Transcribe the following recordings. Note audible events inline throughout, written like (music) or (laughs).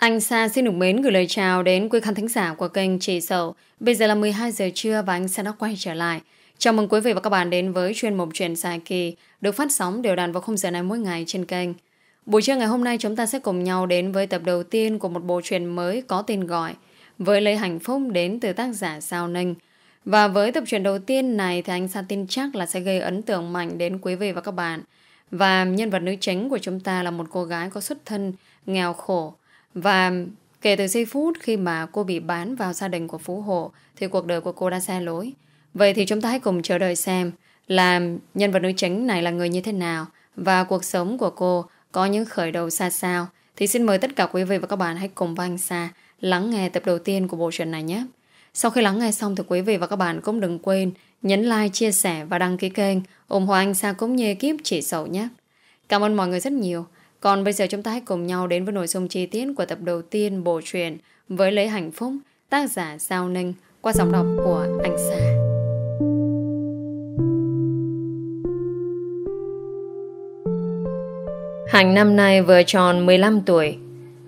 Anh Sa xin được mến gửi lời chào đến quý khán thính giả của kênh Chị Sầu. Bây giờ là 12 giờ trưa và anh Sa đã quay trở lại. Chào mừng quý vị và các bạn đến với chuyên mục Chuyện Dài Kỳ được phát sóng đều đặn vào khung giờ này mỗi ngày trên kênh. Buổi trưa ngày hôm nay chúng ta sẽ cùng nhau đến với tập đầu tiên của một bộ truyện mới có tên gọi với lấy hạnh phúc đến từ tác giả Sao Ninh. Và với tập truyện đầu tiên này thì anh Sa tin chắc là sẽ gây ấn tượng mạnh đến quý vị và các bạn. Và nhân vật nữ chính của chúng ta là một cô gái có xuất thân nghèo khổ, và kể từ giây phút khi mà cô bị bán vào gia đình của Phú Hộ thì cuộc đời của cô đã xa lối. Vậy thì chúng ta hãy cùng chờ đợi xem là nhân vật nữ chính này là người như thế nào và cuộc sống của cô có những khởi đầu xa sao. Thì xin mời tất cả quý vị và các bạn hãy cùng với anh Sa lắng nghe tập đầu tiên của bộ truyện này nhé. Sau khi lắng nghe xong thì quý vị và các bạn cũng đừng quên nhấn like, chia sẻ và đăng ký kênh ủng hộ anh Sa cũng như kiếp chỉ sầu nhé. Cảm ơn mọi người rất nhiều. Còn bây giờ chúng ta hãy cùng nhau đến với nội dung chi tiết của tập đầu tiên bộ truyện Với lấy hạnh phúc, tác giả Giao Ninh qua giọng đọc của Anh Sa. Hành năm nay vừa tròn 15 tuổi.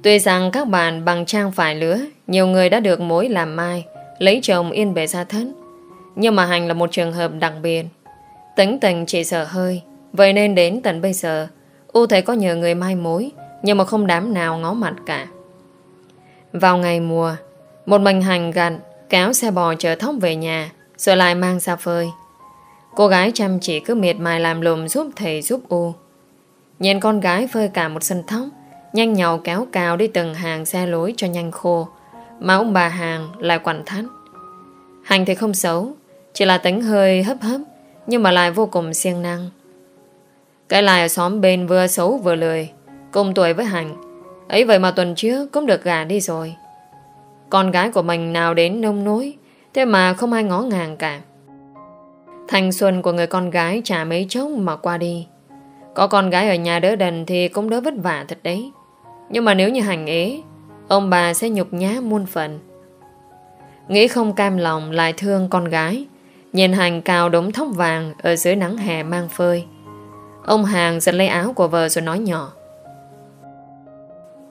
Tuy rằng các bạn bằng trang phải lứa, nhiều người đã được mối làm mai, lấy chồng yên bề gia thất. Nhưng mà Hành là một trường hợp đặc biệt. Tính tình chỉ sợ hơi, vậy nên đến tận bây giờ, U thể có nhờ người mai mối, nhưng mà không đám nào ngó mặt cả. Vào ngày mùa, một mình hành gặn, kéo xe bò chở thóc về nhà, rồi lại mang ra phơi. Cô gái chăm chỉ cứ miệt mài làm lùm giúp thầy giúp U. Nhìn con gái phơi cả một sân thóc, nhanh nhào kéo cào đi từng hàng xe lối cho nhanh khô, mà ông bà hàng lại quằn thắt. Hành thì không xấu, chỉ là tính hơi hấp hấp, nhưng mà lại vô cùng siêng năng. Cái lai ở xóm bên vừa xấu vừa lười Cùng tuổi với Hạnh Ấy vậy mà tuần trước cũng được gà đi rồi Con gái của mình nào đến nông nối Thế mà không ai ngó ngàng cả Thanh xuân của người con gái chả mấy chốc mà qua đi Có con gái ở nhà đỡ đần Thì cũng đỡ vất vả thật đấy Nhưng mà nếu như hành ế Ông bà sẽ nhục nhá muôn phần Nghĩ không cam lòng lại thương con gái Nhìn hành cào đống thóc vàng Ở dưới nắng hè mang phơi Ông Hàng giật lấy áo của vợ rồi nói nhỏ.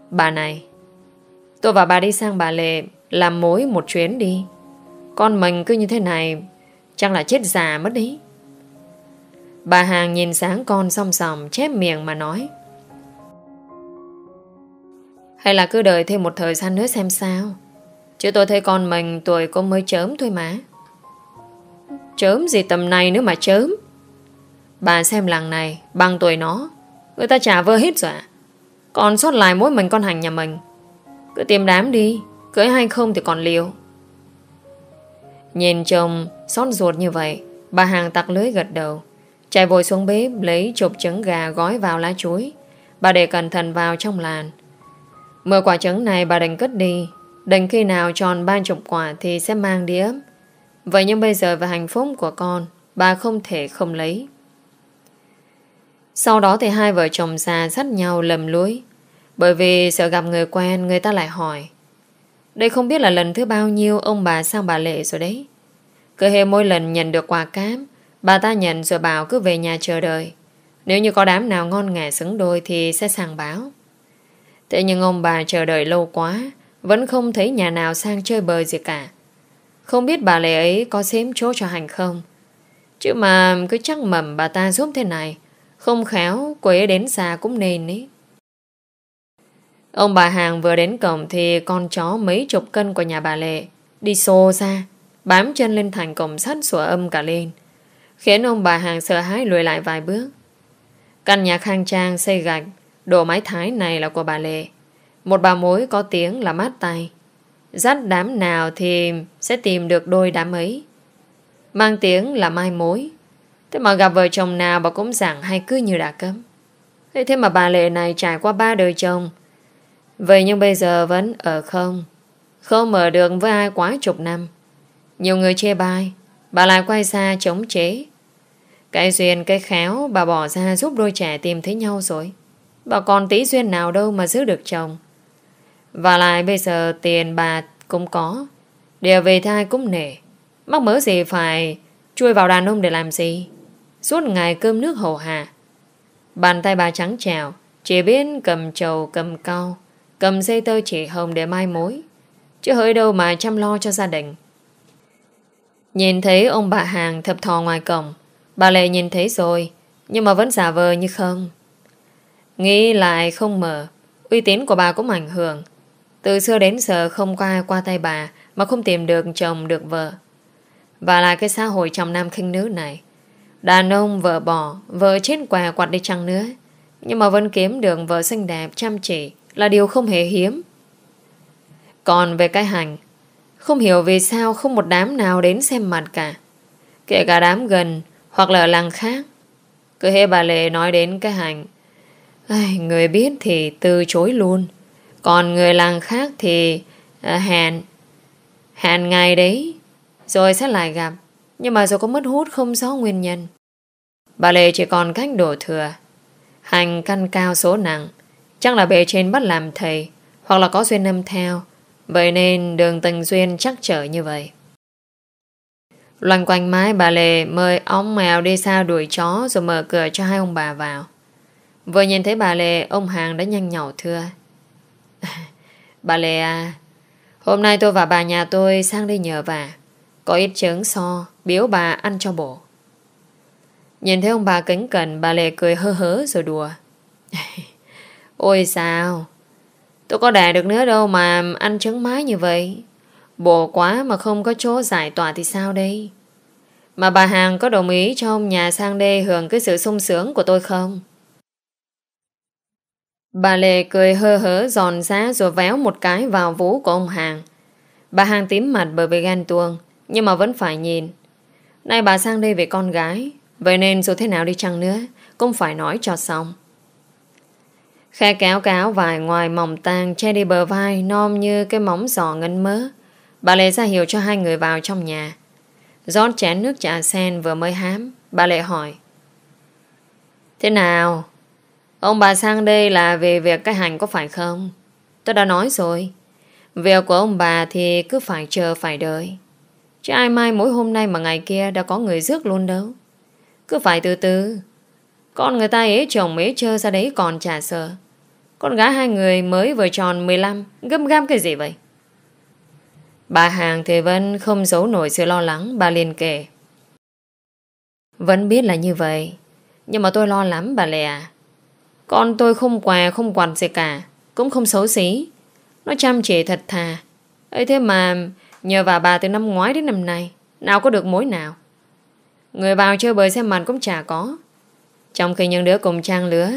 Bà này, tôi và bà đi sang bà Lệ làm mối một chuyến đi. Con mình cứ như thế này, chắc là chết già mất đi. Bà Hàng nhìn sáng con song sòng chép miệng mà nói. Hay là cứ đợi thêm một thời gian nữa xem sao. Chứ tôi thấy con mình tuổi cũng mới chớm thôi mà. Chớm gì tầm này nữa mà chớm. Bà xem làng này bằng tuổi nó Người ta trả vơ hết rồi Còn sót lại mỗi mình con hành nhà mình Cứ tìm đám đi Cưới hay không thì còn liều Nhìn chồng xót ruột như vậy Bà hàng tặc lưới gật đầu Chạy vội xuống bếp lấy chục trứng gà gói vào lá chuối Bà để cẩn thận vào trong làn Mười quả trứng này bà đành cất đi Đành khi nào tròn ba chục quả Thì sẽ mang đi ấm Vậy nhưng bây giờ về hạnh phúc của con Bà không thể không lấy sau đó thì hai vợ chồng già dắt nhau lầm lối Bởi vì sợ gặp người quen Người ta lại hỏi Đây không biết là lần thứ bao nhiêu Ông bà sang bà Lệ rồi đấy Cứ hề mỗi lần nhận được quà cám Bà ta nhận rồi bảo cứ về nhà chờ đợi Nếu như có đám nào ngon ngả xứng đôi Thì sẽ sàng báo Thế nhưng ông bà chờ đợi lâu quá Vẫn không thấy nhà nào sang chơi bời gì cả Không biết bà Lệ ấy Có xếm chỗ cho hành không Chứ mà cứ chắc mầm bà ta giúp thế này không khéo quế đến xa cũng nên ấy Ông bà Hàng vừa đến cổng Thì con chó mấy chục cân của nhà bà Lệ Đi xô ra Bám chân lên thành cổng sắt sủa âm cả lên Khiến ông bà Hàng sợ hãi lùi lại vài bước Căn nhà khang trang xây gạch Đồ mái thái này là của bà Lệ Một bà mối có tiếng là mát tay Dắt đám nào thì sẽ tìm được đôi đám ấy Mang tiếng là mai mối Thế mà gặp vợ chồng nào bà cũng giảng hay cứ như đã cấm. Thế, thế mà bà Lệ này trải qua ba đời chồng. Vậy nhưng bây giờ vẫn ở không. Không mở đường với ai quá chục năm. Nhiều người chê bai. Bà lại quay xa chống chế. Cái duyên cái khéo bà bỏ ra giúp đôi trẻ tìm thấy nhau rồi. Bà còn tí duyên nào đâu mà giữ được chồng. Và lại bây giờ tiền bà cũng có. Địa về thai cũng nể. Mắc mớ gì phải chui vào đàn ông để làm gì? Suốt ngày cơm nước hồ hà Bàn tay bà trắng trèo Chỉ biết cầm trầu cầm cao, Cầm dây tơ chỉ hồng để mai mối Chứ hỡi đâu mà chăm lo cho gia đình Nhìn thấy ông bà hàng thập thò ngoài cổng Bà Lệ nhìn thấy rồi Nhưng mà vẫn giả vờ như không Nghĩ lại không mở Uy tín của bà cũng ảnh hưởng Từ xưa đến giờ không qua qua tay bà Mà không tìm được chồng được vợ Và là cái xã hội chồng nam khinh nữ này Đàn ông vợ bỏ, vợ chết quà quạt đi chăng nữa. Nhưng mà vẫn kiếm được vợ xinh đẹp, chăm chỉ là điều không hề hiếm. Còn về cái hành, không hiểu vì sao không một đám nào đến xem mặt cả. Kể cả đám gần hoặc là ở làng khác. Cứ hễ bà Lệ nói đến cái hành, Ai, người biết thì từ chối luôn. Còn người làng khác thì à, hẹn. Hẹn ngày đấy, rồi sẽ lại gặp nhưng mà rồi có mất hút không rõ nguyên nhân. Bà Lê chỉ còn cách đổ thừa. Hành căn cao số nặng, chắc là bề trên bắt làm thầy hoặc là có duyên âm theo, vậy nên đường tình duyên chắc trở như vậy. Loanh quanh mái bà Lê mời ông mèo đi xa đuổi chó rồi mở cửa cho hai ông bà vào. Vừa nhìn thấy bà Lê, ông Hàng đã nhanh nhỏ thưa. (laughs) bà Lê à, hôm nay tôi và bà nhà tôi sang đi nhờ bà. Có ít trứng so, biếu bà ăn cho bổ. Nhìn thấy ông bà kính cẩn, bà Lệ cười hơ hớ rồi đùa. (laughs) Ôi sao, tôi có đẻ được nữa đâu mà ăn trứng mái như vậy. Bổ quá mà không có chỗ giải tỏa thì sao đây? Mà bà Hàng có đồng ý cho ông nhà sang đây hưởng cái sự sung sướng của tôi không? Bà Lệ cười hơ hớ giòn giá rồi véo một cái vào vú của ông Hàng. Bà Hàng tím mặt bởi vì ghen tuông. Nhưng mà vẫn phải nhìn Nay bà sang đây về con gái Vậy nên dù thế nào đi chăng nữa Cũng phải nói cho xong Khe kéo cáo vài ngoài mỏng tang Che đi bờ vai Nom như cái móng giò ngân mớ Bà Lệ ra hiểu cho hai người vào trong nhà rót chén nước trà sen vừa mới hám Bà Lệ hỏi Thế nào Ông bà sang đây là về việc cái hành có phải không Tôi đã nói rồi Việc của ông bà thì cứ phải chờ phải đợi Chứ ai mai mỗi hôm nay mà ngày kia đã có người rước luôn đâu. Cứ phải từ từ. Con người ta ế chồng ế chơi ra đấy còn chả sợ. Con gái hai người mới vừa tròn 15, gâm gam cái gì vậy? Bà Hàng thì vẫn không giấu nổi sự lo lắng, bà liền kể. Vẫn biết là như vậy, nhưng mà tôi lo lắm bà Lè à. Con tôi không què, không quằn gì cả, cũng không xấu xí. Nó chăm chỉ thật thà. ấy thế mà Nhờ vào bà từ năm ngoái đến năm nay Nào có được mối nào Người vào chơi bời xem màn cũng chả có Trong khi những đứa cùng trang lứa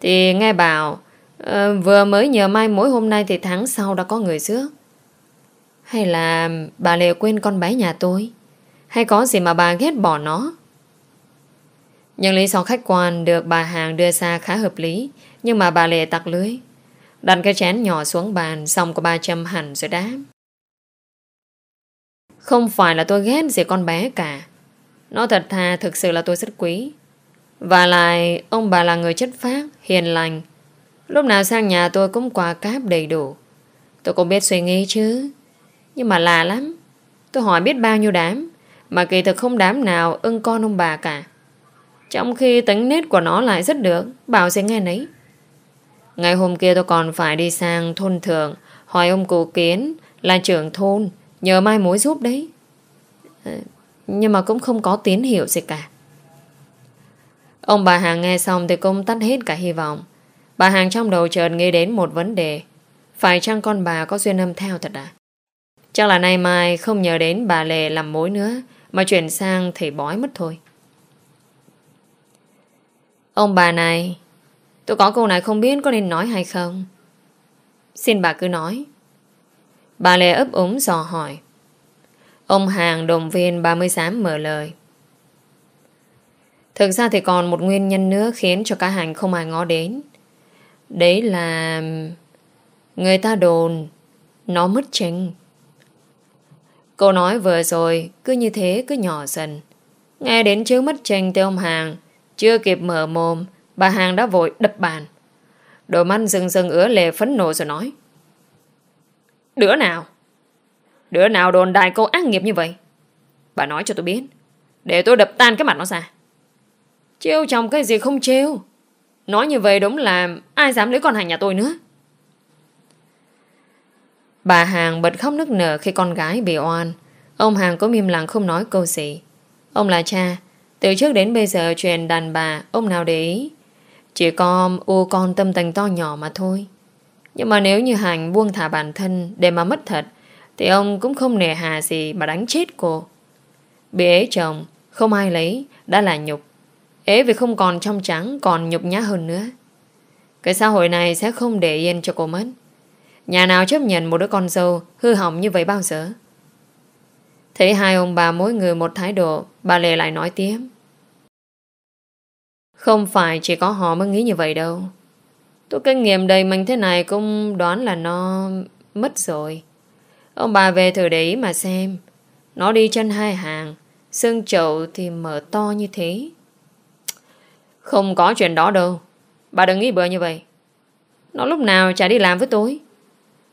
Thì nghe bảo uh, Vừa mới nhờ mai mối hôm nay Thì tháng sau đã có người rước Hay là bà lệ quên con bé nhà tôi Hay có gì mà bà ghét bỏ nó Những lý do khách quan Được bà hàng đưa ra khá hợp lý Nhưng mà bà lệ tặc lưới Đặt cái chén nhỏ xuống bàn Xong của ba châm hẳn rồi đáp không phải là tôi ghét gì con bé cả Nó thật thà thực sự là tôi rất quý Và lại Ông bà là người chất phác, hiền lành Lúc nào sang nhà tôi cũng quà cáp đầy đủ Tôi cũng biết suy nghĩ chứ Nhưng mà lạ lắm Tôi hỏi biết bao nhiêu đám Mà kỳ thực không đám nào ưng con ông bà cả Trong khi tính nết của nó lại rất được Bảo sẽ nghe nấy Ngày hôm kia tôi còn phải đi sang thôn thượng Hỏi ông cụ kiến là trưởng thôn Nhờ mai mối giúp đấy ờ, Nhưng mà cũng không có tín hiệu gì cả Ông bà Hàng nghe xong thì cũng tắt hết cả hy vọng Bà Hàng trong đầu chợt nghĩ đến một vấn đề Phải chăng con bà có duyên âm theo thật à Chắc là nay mai không nhờ đến bà Lệ làm mối nữa Mà chuyển sang thì bói mất thôi Ông bà này Tôi có câu này không biết có nên nói hay không Xin bà cứ nói Bà Lê ấp úng dò hỏi. Ông Hàng đồng viên bà mới dám mở lời. Thực ra thì còn một nguyên nhân nữa khiến cho cả hành không ai ngó đến. Đấy là... Người ta đồn, nó mất chanh. cô nói vừa rồi, cứ như thế cứ nhỏ dần. Nghe đến chữ mất chanh thì ông Hàng, chưa kịp mở mồm, bà Hàng đã vội đập bàn. đồ mắt rừng rừng ứa lệ phấn nộ rồi nói. Đứa nào? Đứa nào đồn đại cô ác nghiệp như vậy? Bà nói cho tôi biết. Để tôi đập tan cái mặt nó ra. Trêu chồng cái gì không trêu. Nói như vậy đúng là ai dám lấy con hàng nhà tôi nữa. Bà Hàng bật khóc nức nở khi con gái bị oan. Ông Hàng cũng im lặng không nói câu gì. Ông là cha. Từ trước đến bây giờ chuyện đàn bà ông nào để ý. Chỉ có u con tâm tình to nhỏ mà thôi. Nhưng mà nếu như Hạnh buông thả bản thân để mà mất thật, thì ông cũng không nề hà gì mà đánh chết cô. Bị ế chồng, không ai lấy, đã là nhục. Ế vì không còn trong trắng, còn nhục nhã hơn nữa. Cái xã hội này sẽ không để yên cho cô mất. Nhà nào chấp nhận một đứa con dâu hư hỏng như vậy bao giờ? Thấy hai ông bà mỗi người một thái độ, bà Lê lại nói tiếp. Không phải chỉ có họ mới nghĩ như vậy đâu. Tôi kinh nghiệm đầy mình thế này cũng đoán là nó mất rồi. Ông bà về thử để ý mà xem. Nó đi chân hai hàng, xương chậu thì mở to như thế. Không có chuyện đó đâu. Bà đừng nghĩ bừa như vậy. Nó lúc nào chả đi làm với tôi.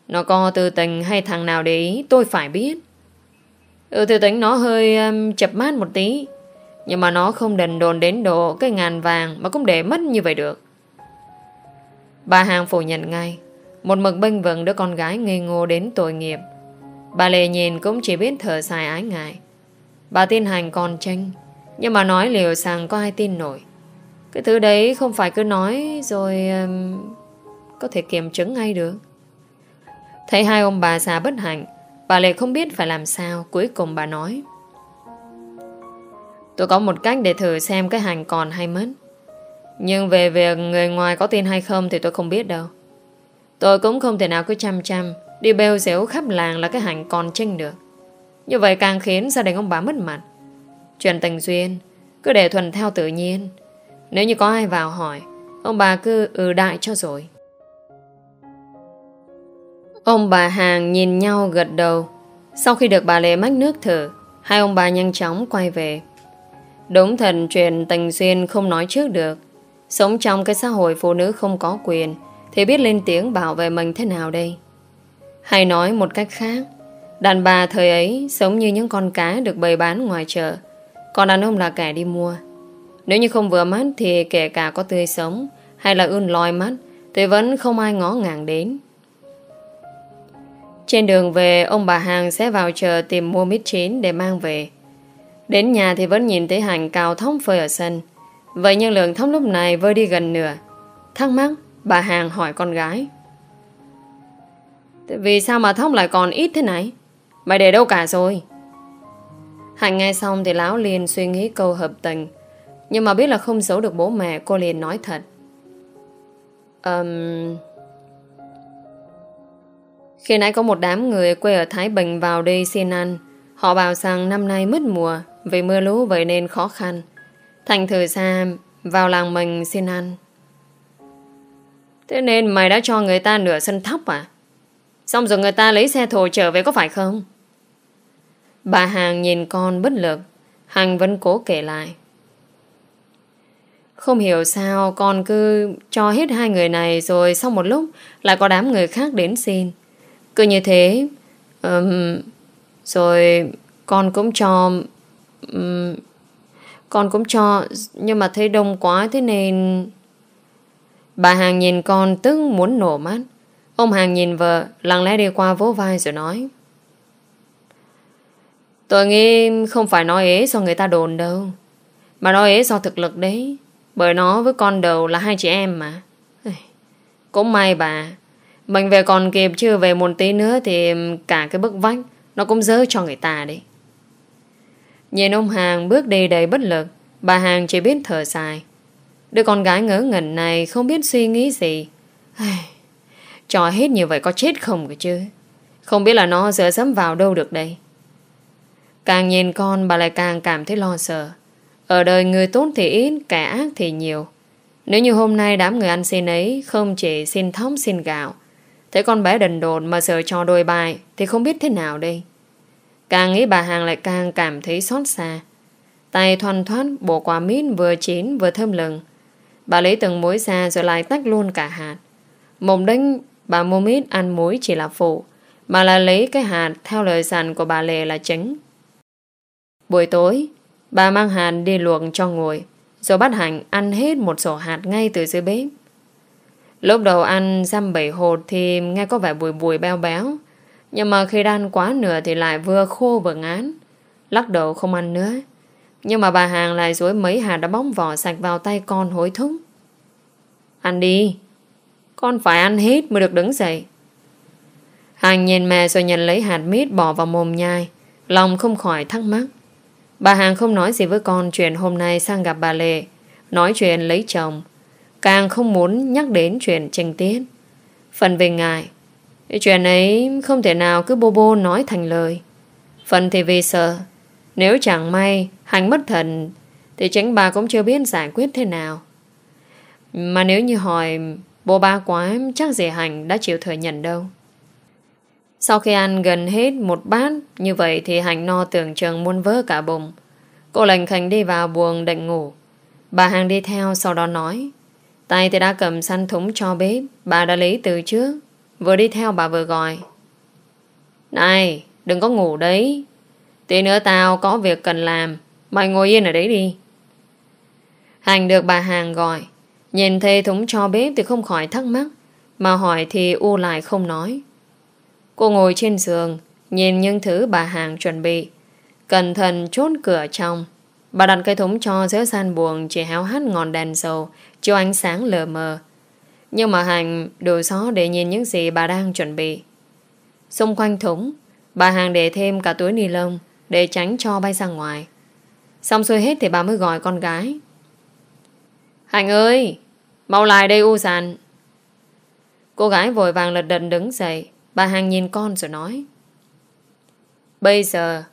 Nó có tư tình hay thằng nào để ý tôi phải biết. Ừ tư tính nó hơi um, chập mát một tí. Nhưng mà nó không đần đồn đến độ cái ngàn vàng mà cũng để mất như vậy được. Bà Hàng phủ nhận ngay Một mực bênh vững đứa con gái ngây ngô đến tội nghiệp Bà Lệ nhìn cũng chỉ biết thở dài ái ngại Bà tin hành còn tranh Nhưng mà nói liệu rằng có ai tin nổi Cái thứ đấy không phải cứ nói Rồi um, Có thể kiểm chứng ngay được Thấy hai ông bà già bất hạnh Bà Lệ không biết phải làm sao Cuối cùng bà nói Tôi có một cách để thử xem cái hành còn hay mất nhưng về việc người ngoài có tin hay không Thì tôi không biết đâu Tôi cũng không thể nào cứ chăm chăm Đi bêu xéo khắp làng là cái hành còn trinh được Như vậy càng khiến gia đình ông bà mất mặt Chuyện tình duyên Cứ để thuần theo tự nhiên Nếu như có ai vào hỏi Ông bà cứ ừ đại cho rồi Ông bà hàng nhìn nhau gật đầu Sau khi được bà Lê mách nước thử Hai ông bà nhanh chóng quay về Đúng thần chuyện tình duyên không nói trước được Sống trong cái xã hội phụ nữ không có quyền Thì biết lên tiếng bảo vệ mình thế nào đây Hay nói một cách khác Đàn bà thời ấy sống như những con cá được bày bán ngoài chợ Còn đàn ông là kẻ đi mua Nếu như không vừa mắt thì kể cả có tươi sống Hay là ươn lòi mắt Thì vẫn không ai ngó ngàng đến Trên đường về Ông bà hàng sẽ vào chợ tìm mua mít chín để mang về Đến nhà thì vẫn nhìn thấy Hành cao thóc phơi ở sân Vậy nhưng lượng thóc lúc này vơi đi gần nửa. Thắc mắc, bà Hàng hỏi con gái. Vì sao mà thóc lại còn ít thế này? Mày để đâu cả rồi? Hạnh nghe xong thì lão liền suy nghĩ câu hợp tình. Nhưng mà biết là không giấu được bố mẹ, cô liền nói thật. Um... Khi nãy có một đám người quê ở Thái Bình vào đây xin ăn. Họ bảo rằng năm nay mất mùa, vì mưa lũ vậy nên khó khăn. Thành thử ra vào làng mình xin ăn. Thế nên mày đã cho người ta nửa sân thóc à? Xong rồi người ta lấy xe thồ trở về có phải không? Bà Hàng nhìn con bất lực. Hằng vẫn cố kể lại. Không hiểu sao con cứ cho hết hai người này rồi sau một lúc lại có đám người khác đến xin. Cứ như thế um, rồi con cũng cho um, con cũng cho Nhưng mà thấy đông quá thế nên Bà Hàng nhìn con tức muốn nổ mắt Ông Hàng nhìn vợ Lặng lẽ đi qua vỗ vai rồi nói Tôi nghĩ không phải nói ế do người ta đồn đâu Mà nói ế do thực lực đấy Bởi nó với con đầu là hai chị em mà Cũng may bà Mình về còn kịp chưa về một tí nữa Thì cả cái bức vách Nó cũng dỡ cho người ta đấy Nhìn ông Hàng bước đi đầy bất lực Bà Hàng chỉ biết thở dài Đứa con gái ngỡ ngẩn này Không biết suy nghĩ gì Trò hết như vậy có chết không cơ chứ Không biết là nó dỡ dẫm vào đâu được đây Càng nhìn con bà lại càng cảm thấy lo sợ Ở đời người tốt thì ít Kẻ ác thì nhiều Nếu như hôm nay đám người ăn xin ấy Không chỉ xin thóc xin gạo Thế con bé đần đột mà sợ cho đôi bài Thì không biết thế nào đây Càng nghĩ bà Hàng lại càng cảm thấy xót xa. Tay thoăn thoát bổ quả mít vừa chín vừa thơm lừng. Bà lấy từng muối ra rồi lại tách luôn cả hạt. Mộng đinh bà mua mít ăn muối chỉ là phụ, mà là lấy cái hạt theo lời dặn của bà Lệ là chính. Buổi tối, bà mang hạt đi luộc cho nguội, rồi bắt hành ăn hết một sổ hạt ngay từ dưới bếp. Lúc đầu ăn răm bảy hột thì nghe có vẻ bùi bùi beo béo, nhưng mà khi đan quá nửa thì lại vừa khô vừa ngán. Lắc đầu không ăn nữa. Nhưng mà bà hàng lại dối mấy hạt đã bóng vỏ sạch vào tay con hối thúc. Ăn đi. Con phải ăn hết mới được đứng dậy. Hàng nhìn mẹ rồi nhận lấy hạt mít bỏ vào mồm nhai. Lòng không khỏi thắc mắc. Bà Hàng không nói gì với con chuyện hôm nay sang gặp bà Lệ. Nói chuyện lấy chồng. Càng không muốn nhắc đến chuyện tranh tiết. Phần về ngài, chuyện ấy không thể nào cứ bô bô nói thành lời. Phần thì vì sợ. Nếu chẳng may, hành mất thần, thì tránh bà cũng chưa biết giải quyết thế nào. Mà nếu như hỏi bố ba quá, chắc gì hành đã chịu thừa nhận đâu. Sau khi ăn gần hết một bát, như vậy thì hành no tưởng chừng muốn vỡ cả bụng. Cô lành khánh đi vào buồng định ngủ. Bà hàng đi theo sau đó nói. Tay thì đã cầm săn thúng cho bếp, bà đã lấy từ trước Vừa đi theo bà vừa gọi Này đừng có ngủ đấy Tí nữa tao có việc cần làm Mày ngồi yên ở đấy đi Hành được bà Hàng gọi Nhìn thấy thúng cho bếp thì không khỏi thắc mắc Mà hỏi thì U lại không nói Cô ngồi trên giường Nhìn những thứ bà Hàng chuẩn bị Cẩn thận chốt cửa trong Bà đặt cây thúng cho giữa gian buồng Chỉ háo hắt ngọn đèn dầu Chiếu ánh sáng lờ mờ nhưng mà Hàng đồ xó để nhìn những gì bà đang chuẩn bị. Xung quanh thủng bà Hàng để thêm cả túi ni lông để tránh cho bay ra ngoài. Xong xuôi hết thì bà mới gọi con gái. hàng ơi, mau lại đây u sàn. Cô gái vội vàng lật đật đứng dậy. Bà Hàng nhìn con rồi nói. Bây giờ,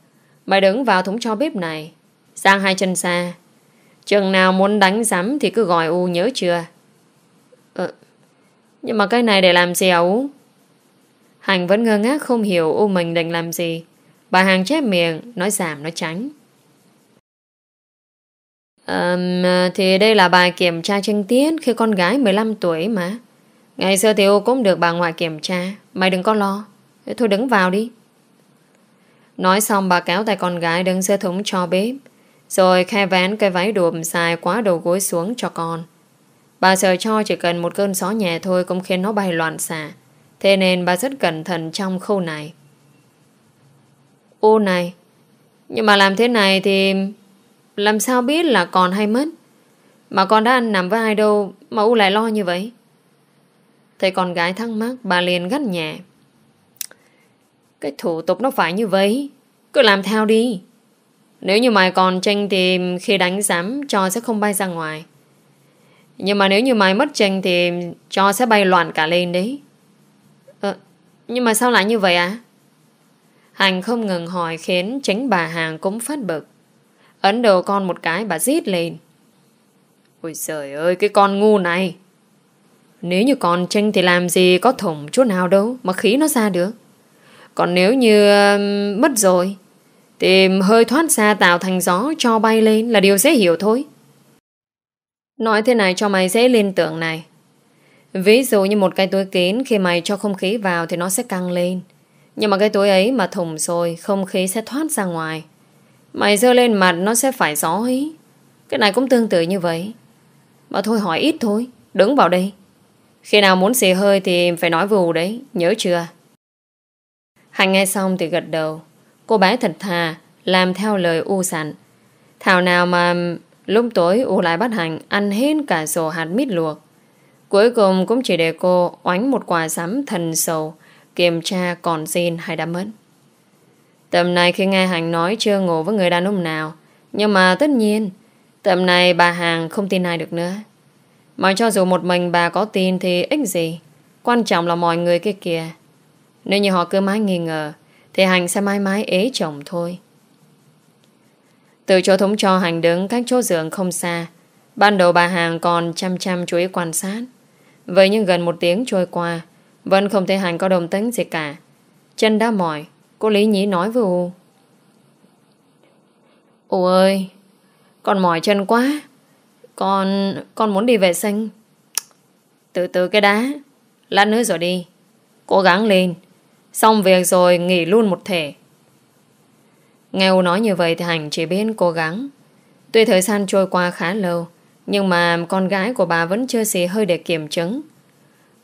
mày đứng vào thủng cho bếp này. Sang hai chân xa. Chừng nào muốn đánh giấm thì cứ gọi u nhớ chưa? Nhưng mà cái này để làm gì ấu Hằng vẫn ngơ ngác không hiểu U mình định làm gì Bà Hằng chép miệng Nói giảm nói tránh um, à, Thì đây là bài kiểm tra tranh tiết Khi con gái 15 tuổi mà Ngày xưa thì U cũng được bà ngoại kiểm tra Mày đừng có lo Thôi đứng vào đi Nói xong bà kéo tay con gái đứng dưới thúng cho bếp Rồi khe vén cái váy đùm dài quá đầu gối xuống cho con Bà sợ cho chỉ cần một cơn gió nhẹ thôi cũng khiến nó bay loạn xạ. Thế nên bà rất cẩn thận trong khâu này. Ô này, nhưng mà làm thế này thì làm sao biết là còn hay mất? Mà con đã ăn nằm với ai đâu mà U lại lo như vậy? Thấy con gái thắc mắc, bà liền gắt nhẹ. Cái thủ tục nó phải như vậy, cứ làm theo đi. Nếu như mày còn tranh thì khi đánh giám cho sẽ không bay ra ngoài. Nhưng mà nếu như mày mất trình thì cho sẽ bay loạn cả lên đấy. Ờ, nhưng mà sao lại như vậy à? Hành không ngừng hỏi khiến chính bà hàng cũng phát bực. Ấn đầu con một cái bà rít lên. Ôi trời ơi, cái con ngu này. Nếu như con tranh thì làm gì có thủng chút nào đâu mà khí nó ra được. Còn nếu như mất rồi tìm hơi thoát ra tạo thành gió cho bay lên là điều dễ hiểu thôi. Nói thế này cho mày dễ liên tưởng này. Ví dụ như một cái túi kín khi mày cho không khí vào thì nó sẽ căng lên. Nhưng mà cái túi ấy mà thùng rồi không khí sẽ thoát ra ngoài. Mày dơ lên mặt nó sẽ phải gió ý. Cái này cũng tương tự như vậy. Mà thôi hỏi ít thôi, đứng vào đây. Khi nào muốn xì hơi thì phải nói vù đấy, nhớ chưa? Hành nghe xong thì gật đầu. Cô bé thật thà, làm theo lời u sẵn. Thảo nào mà Lúc tối U lại bắt hành ăn hết cả sổ hạt mít luộc. Cuối cùng cũng chỉ để cô oánh một quả sắm thần sầu kiểm tra còn xin hay đã mất. Tầm này khi nghe Hành nói chưa ngủ với người đàn ông nào nhưng mà tất nhiên tầm này bà Hàng không tin ai được nữa. Mà cho dù một mình bà có tin thì ích gì quan trọng là mọi người kia kìa. Nếu như họ cứ mãi nghi ngờ thì Hành sẽ mãi mãi ế chồng thôi. Từ chỗ thống cho hành đứng cách chỗ giường không xa, ban đầu bà Hàng còn chăm chăm chú ý quan sát. Vậy nhưng gần một tiếng trôi qua, vẫn không thấy hành có đồng tính gì cả. Chân đã mỏi, cô Lý nhĩ nói với U. U ơi, con mỏi chân quá. Con, con muốn đi vệ sinh. Từ từ cái đá, lát nữa rồi đi. Cố gắng lên, xong việc rồi nghỉ luôn một thể. Nghe U nói như vậy thì Hạnh chỉ biết cố gắng. Tuy thời gian trôi qua khá lâu, nhưng mà con gái của bà vẫn chưa xì hơi để kiểm chứng.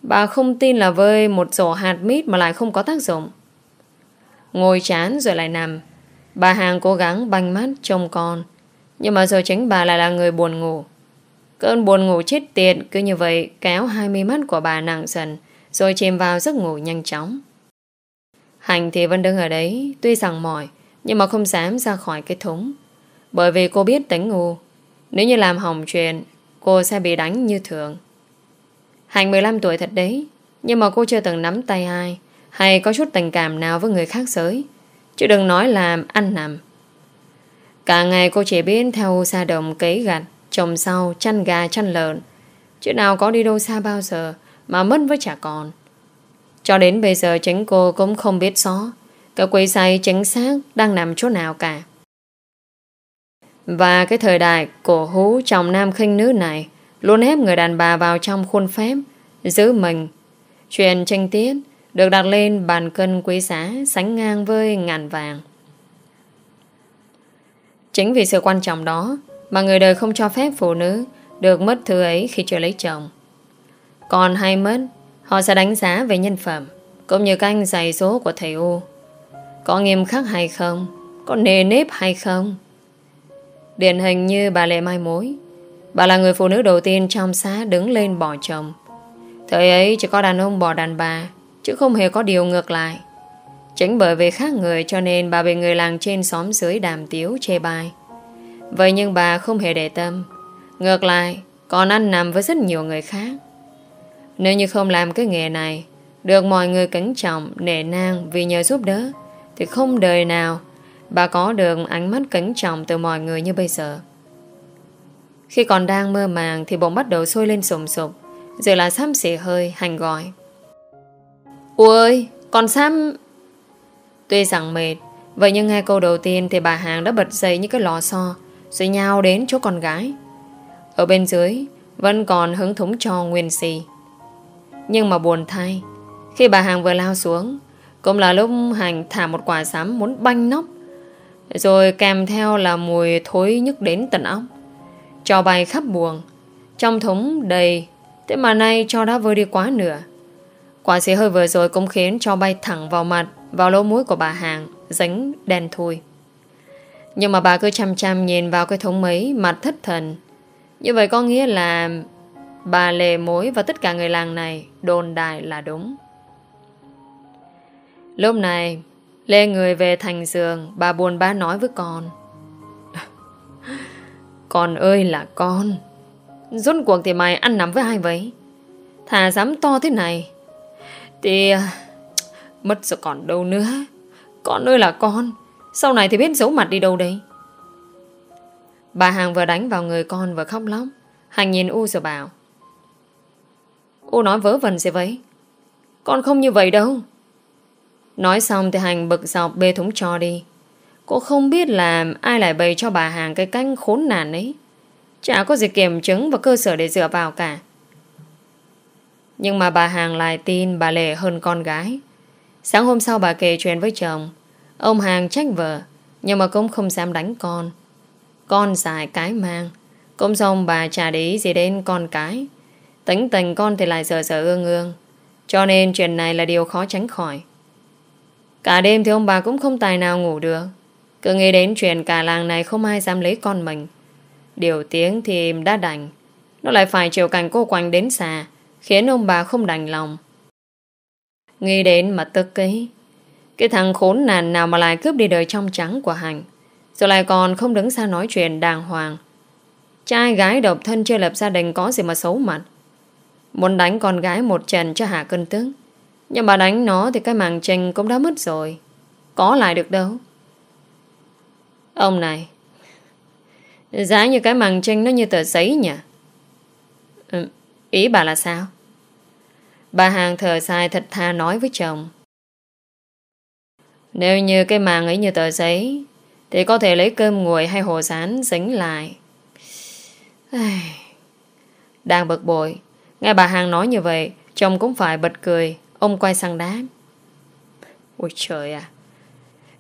Bà không tin là vơi một rổ hạt mít mà lại không có tác dụng. Ngồi chán rồi lại nằm. Bà Hàng cố gắng banh mắt trông con. Nhưng mà rồi chính bà lại là người buồn ngủ. Cơn buồn ngủ chết tiệt cứ như vậy kéo hai mi mắt của bà nặng dần rồi chìm vào giấc ngủ nhanh chóng. Hành thì vẫn đứng ở đấy tuy rằng mỏi nhưng mà không dám ra khỏi cái thúng. Bởi vì cô biết tính ngu. Nếu như làm hỏng chuyện, cô sẽ bị đánh như thường. Hạnh 15 tuổi thật đấy, nhưng mà cô chưa từng nắm tay ai hay có chút tình cảm nào với người khác giới. Chứ đừng nói là ăn nằm. Cả ngày cô chỉ biết theo xa đồng cấy gặt, trồng sau, chăn gà, chăn lợn. Chứ nào có đi đâu xa bao giờ mà mất với chả còn. Cho đến bây giờ chính cô cũng không biết rõ cái quỹ xây chính xác đang nằm chỗ nào cả. Và cái thời đại của hú chồng nam khinh nữ này luôn ép người đàn bà vào trong khuôn phép, giữ mình. Chuyện tranh tiết được đặt lên bàn cân quý giá sánh ngang với ngàn vàng. Chính vì sự quan trọng đó mà người đời không cho phép phụ nữ được mất thứ ấy khi chưa lấy chồng. Còn hay mất, họ sẽ đánh giá về nhân phẩm, cũng như canh giày số của thầy U. Có nghiêm khắc hay không? Có nề nếp hay không? Điển hình như bà Lệ Mai Mối Bà là người phụ nữ đầu tiên trong xã đứng lên bỏ chồng Thời ấy chỉ có đàn ông bỏ đàn bà Chứ không hề có điều ngược lại Chính bởi vì khác người cho nên bà bị người làng trên xóm dưới đàm tiếu chê bai Vậy nhưng bà không hề để tâm Ngược lại còn ăn nằm với rất nhiều người khác Nếu như không làm cái nghề này Được mọi người kính trọng, nể nang vì nhờ giúp đỡ thì không đời nào bà có được ánh mắt kính trọng từ mọi người như bây giờ. Khi còn đang mơ màng thì bỗng bắt đầu sôi lên sùng sục, rồi là xăm xỉ hơi hành gọi. ơi, con xăm. Tuy rằng mệt, vậy nhưng ngay câu đầu tiên thì bà hàng đã bật dậy như cái lò xo, rồi nhào đến chỗ con gái. Ở bên dưới, vẫn còn hứng thúng cho nguyên xì. Nhưng mà buồn thay, khi bà hàng vừa lao xuống, cũng là lúc Hành thả một quả sám muốn banh nóc Rồi kèm theo là mùi thối nhức đến tận óc Cho bay khắp buồng Trong thúng đầy Thế mà nay cho đã vơi đi quá nửa Quả xì hơi vừa rồi cũng khiến cho bay thẳng vào mặt Vào lỗ mũi của bà hàng Dánh đèn thui Nhưng mà bà cứ chăm chăm nhìn vào cái thúng mấy Mặt thất thần Như vậy có nghĩa là Bà lề mối và tất cả người làng này Đồn đại là đúng Lúc này Lê người về thành giường Bà buồn bã nói với con (laughs) Con ơi là con Rốt cuộc thì mày ăn nắm với ai vậy Thà dám to thế này Thì (tsk) Mất rồi còn đâu nữa Con ơi là con Sau này thì biết giấu mặt đi đâu đấy Bà hàng vừa đánh vào người con vừa khóc lóc Hằng nhìn U rồi bảo U nói vớ vẩn gì vậy Con không như vậy đâu Nói xong thì Hành bực dọc bê thúng cho đi. Cô không biết là ai lại bày cho bà hàng cái canh khốn nạn ấy. Chả có gì kiểm chứng và cơ sở để dựa vào cả. Nhưng mà bà hàng lại tin bà Lệ hơn con gái. Sáng hôm sau bà kể chuyện với chồng. Ông hàng trách vợ, nhưng mà cũng không dám đánh con. Con dài cái mang. Cũng xong bà chả để ý gì đến con cái. Tính tình con thì lại sợ sợ ương ương. Cho nên chuyện này là điều khó tránh khỏi. Cả đêm thì ông bà cũng không tài nào ngủ được Cứ nghĩ đến chuyện cả làng này không ai dám lấy con mình Điều tiếng thì đã đành Nó lại phải chiều cảnh cô quanh đến xà Khiến ông bà không đành lòng Nghĩ đến mà tức ấy Cái thằng khốn nạn nào mà lại cướp đi đời trong trắng của Hành Rồi lại còn không đứng ra nói chuyện đàng hoàng Trai gái độc thân chưa lập gia đình có gì mà xấu mặt Muốn đánh con gái một trận cho hạ cơn tướng. Nhưng mà đánh nó thì cái màng trình cũng đã mất rồi. Có lại được đâu. Ông này. Giá như cái màng trình nó như tờ giấy nhỉ? Ừ, ý bà là sao? Bà hàng thờ sai thật tha nói với chồng. Nếu như cái màng ấy như tờ giấy Thì có thể lấy cơm nguội hay hồ rán dính lại Đang bực bội Nghe bà Hàng nói như vậy Chồng cũng phải bật cười Ông quay sang đáp Ôi trời à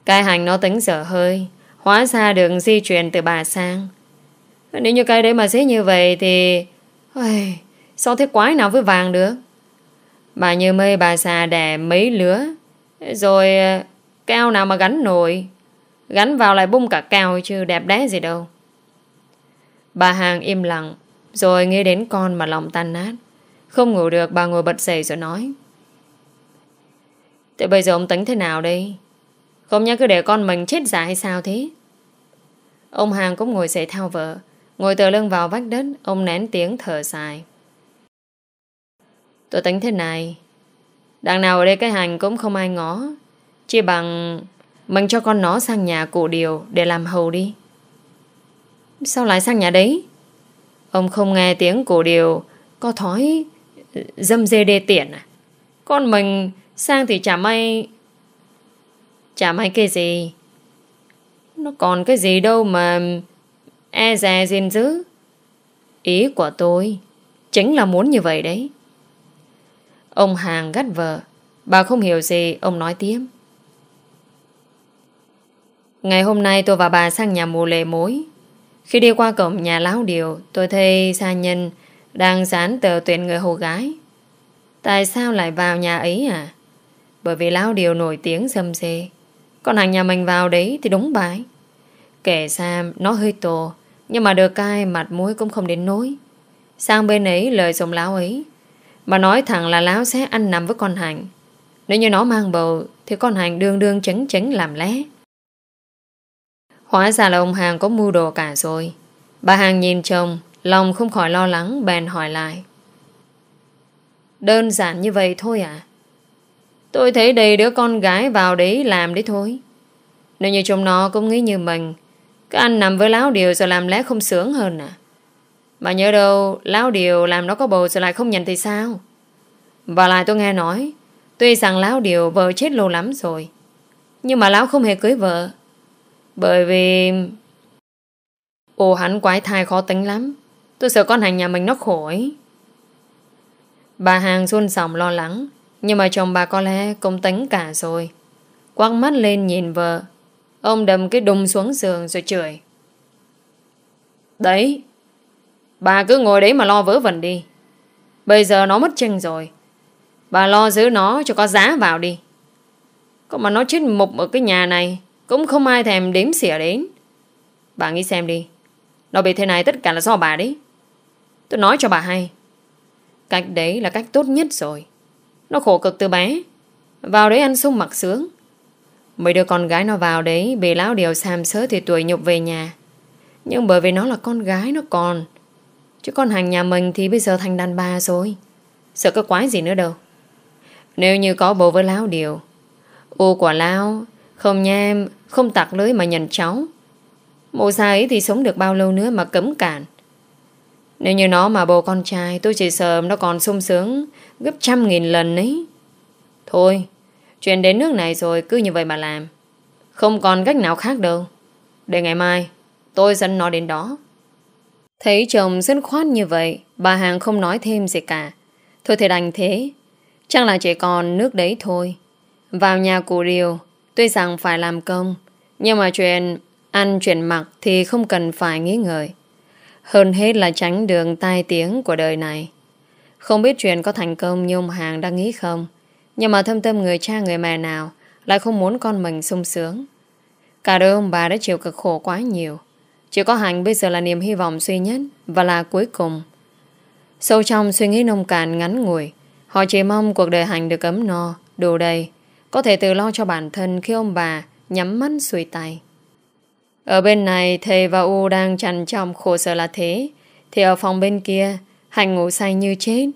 Cái hành nó tính dở hơi Hóa ra đường di chuyển từ bà sang Nếu như cái đấy mà dễ như vậy Thì Ôi, Sao thế quái nào với vàng được Bà như mây bà xà đẻ mấy lứa Rồi ờ, Cao nào mà gắn nổi Gắn vào lại bung cả cao chứ đẹp đẽ gì đâu Bà hàng im lặng Rồi nghe đến con mà lòng tan nát Không ngủ được bà ngồi bật dậy rồi nói Thế bây giờ ông tính thế nào đây? Không nhá cứ để con mình chết giả hay sao thế? Ông Hàng cũng ngồi dậy theo vợ. Ngồi tờ lưng vào vách đất, ông nén tiếng thở dài. Tôi tính thế này. Đằng nào ở đây cái hành cũng không ai ngó. Chỉ bằng mình cho con nó sang nhà cụ điều để làm hầu đi. Sao lại sang nhà đấy? Ông không nghe tiếng cụ điều có thói dâm dê đê tiện à? Con mình Sang thì chả may... Chả may cái gì? Nó còn cái gì đâu mà... E dè gìn dữ. Ý của tôi chính là muốn như vậy đấy. Ông Hàng gắt vợ. Bà không hiểu gì, ông nói tiếp. Ngày hôm nay tôi và bà sang nhà mù lề mối. Khi đi qua cổng nhà láo điều, tôi thấy gia nhân đang dán tờ tuyển người hồ gái. Tại sao lại vào nhà ấy à? Bởi vì lão điều nổi tiếng xâm xê Còn hàng nhà mình vào đấy thì đúng bãi Kể Sam nó hơi tổ Nhưng mà được cai mặt mũi cũng không đến nỗi Sang bên ấy lời chồng láo ấy Bà nói thẳng là láo sẽ ăn nằm với con hành Nếu như nó mang bầu Thì con hành đương đương chấn chấn làm lé. Hóa ra là ông hàng có mua đồ cả rồi Bà hàng nhìn chồng Lòng không khỏi lo lắng bèn hỏi lại Đơn giản như vậy thôi à Tôi thấy đầy đứa con gái vào đấy làm đấy thôi. Nếu như chúng nó cũng nghĩ như mình, các anh nằm với láo điều rồi làm lẽ không sướng hơn à? Mà nhớ đâu, láo điều làm nó có bầu rồi lại không nhận thì sao? Và lại tôi nghe nói, tuy rằng láo điều vợ chết lâu lắm rồi, nhưng mà lão không hề cưới vợ. Bởi vì... Ồ hắn quái thai khó tính lắm. Tôi sợ con hành nhà mình nó khổ ấy. Bà hàng xuân sòng lo lắng. Nhưng mà chồng bà có lẽ công tính cả rồi Quăng mắt lên nhìn vợ Ông đầm cái đùng xuống giường rồi chửi Đấy Bà cứ ngồi đấy mà lo vớ vẩn đi Bây giờ nó mất chân rồi Bà lo giữ nó cho có giá vào đi có mà nó chết mục ở cái nhà này Cũng không ai thèm đếm xỉa đến Bà nghĩ xem đi Nó bị thế này tất cả là do bà đấy Tôi nói cho bà hay Cách đấy là cách tốt nhất rồi nó khổ cực từ bé Vào đấy ăn sung mặc sướng Mấy đứa con gái nó vào đấy Bị lão điều xàm sớ thì tuổi nhục về nhà Nhưng bởi vì nó là con gái nó còn Chứ con hàng nhà mình Thì bây giờ thành đàn bà rồi Sợ cái quái gì nữa đâu Nếu như có bầu với lão điều Ô quả lão Không nhem Không tặc lưới mà nhận cháu Mộ xa ấy thì sống được bao lâu nữa mà cấm cản nếu như nó mà bồ con trai Tôi chỉ sợ nó còn sung sướng Gấp trăm nghìn lần ấy Thôi Chuyện đến nước này rồi cứ như vậy mà làm Không còn cách nào khác đâu Để ngày mai tôi dẫn nó đến đó Thấy chồng dứt khoát như vậy Bà hàng không nói thêm gì cả Thôi thì đành thế Chắc là chỉ còn nước đấy thôi Vào nhà cụ điều Tuy rằng phải làm công Nhưng mà chuyện ăn chuyện mặc Thì không cần phải nghĩ ngợi hơn hết là tránh đường tai tiếng của đời này. Không biết chuyện có thành công như ông Hàng đang nghĩ không, nhưng mà thâm tâm người cha người mẹ nào lại không muốn con mình sung sướng. Cả đời ông bà đã chịu cực khổ quá nhiều. Chỉ có hạnh bây giờ là niềm hy vọng duy nhất và là cuối cùng. Sâu trong suy nghĩ nông cạn ngắn ngủi, họ chỉ mong cuộc đời Hành được ấm no, đủ đầy, có thể tự lo cho bản thân khi ông bà nhắm mắt xuôi tay. Ở bên này thầy và U đang chằn trong khổ sở là thế Thì ở phòng bên kia Hành ngủ say như chết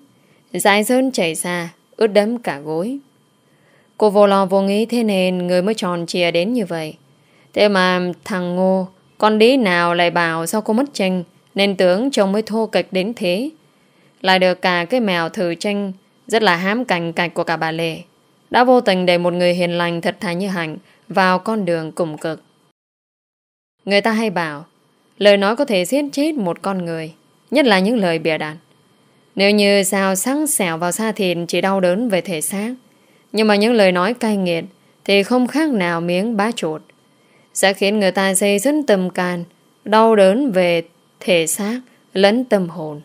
Dãi dơn chảy ra Ướt đẫm cả gối Cô vô lo vô nghĩ thế nên Người mới tròn chìa đến như vậy Thế mà thằng Ngô Con đĩ nào lại bảo sao cô mất tranh Nên tưởng chồng mới thô kịch đến thế Lại được cả cái mèo thử tranh Rất là hám cành cạch của cả bà Lệ Đã vô tình để một người hiền lành thật thà như Hạnh Vào con đường cùng cực Người ta hay bảo lời nói có thể giết chết một con người nhất là những lời bịa đặt. Nếu như sao sáng xẻo vào xa thịt chỉ đau đớn về thể xác nhưng mà những lời nói cay nghiệt thì không khác nào miếng bá chuột sẽ khiến người ta dây dứt tâm can đau đớn về thể xác lẫn tâm hồn.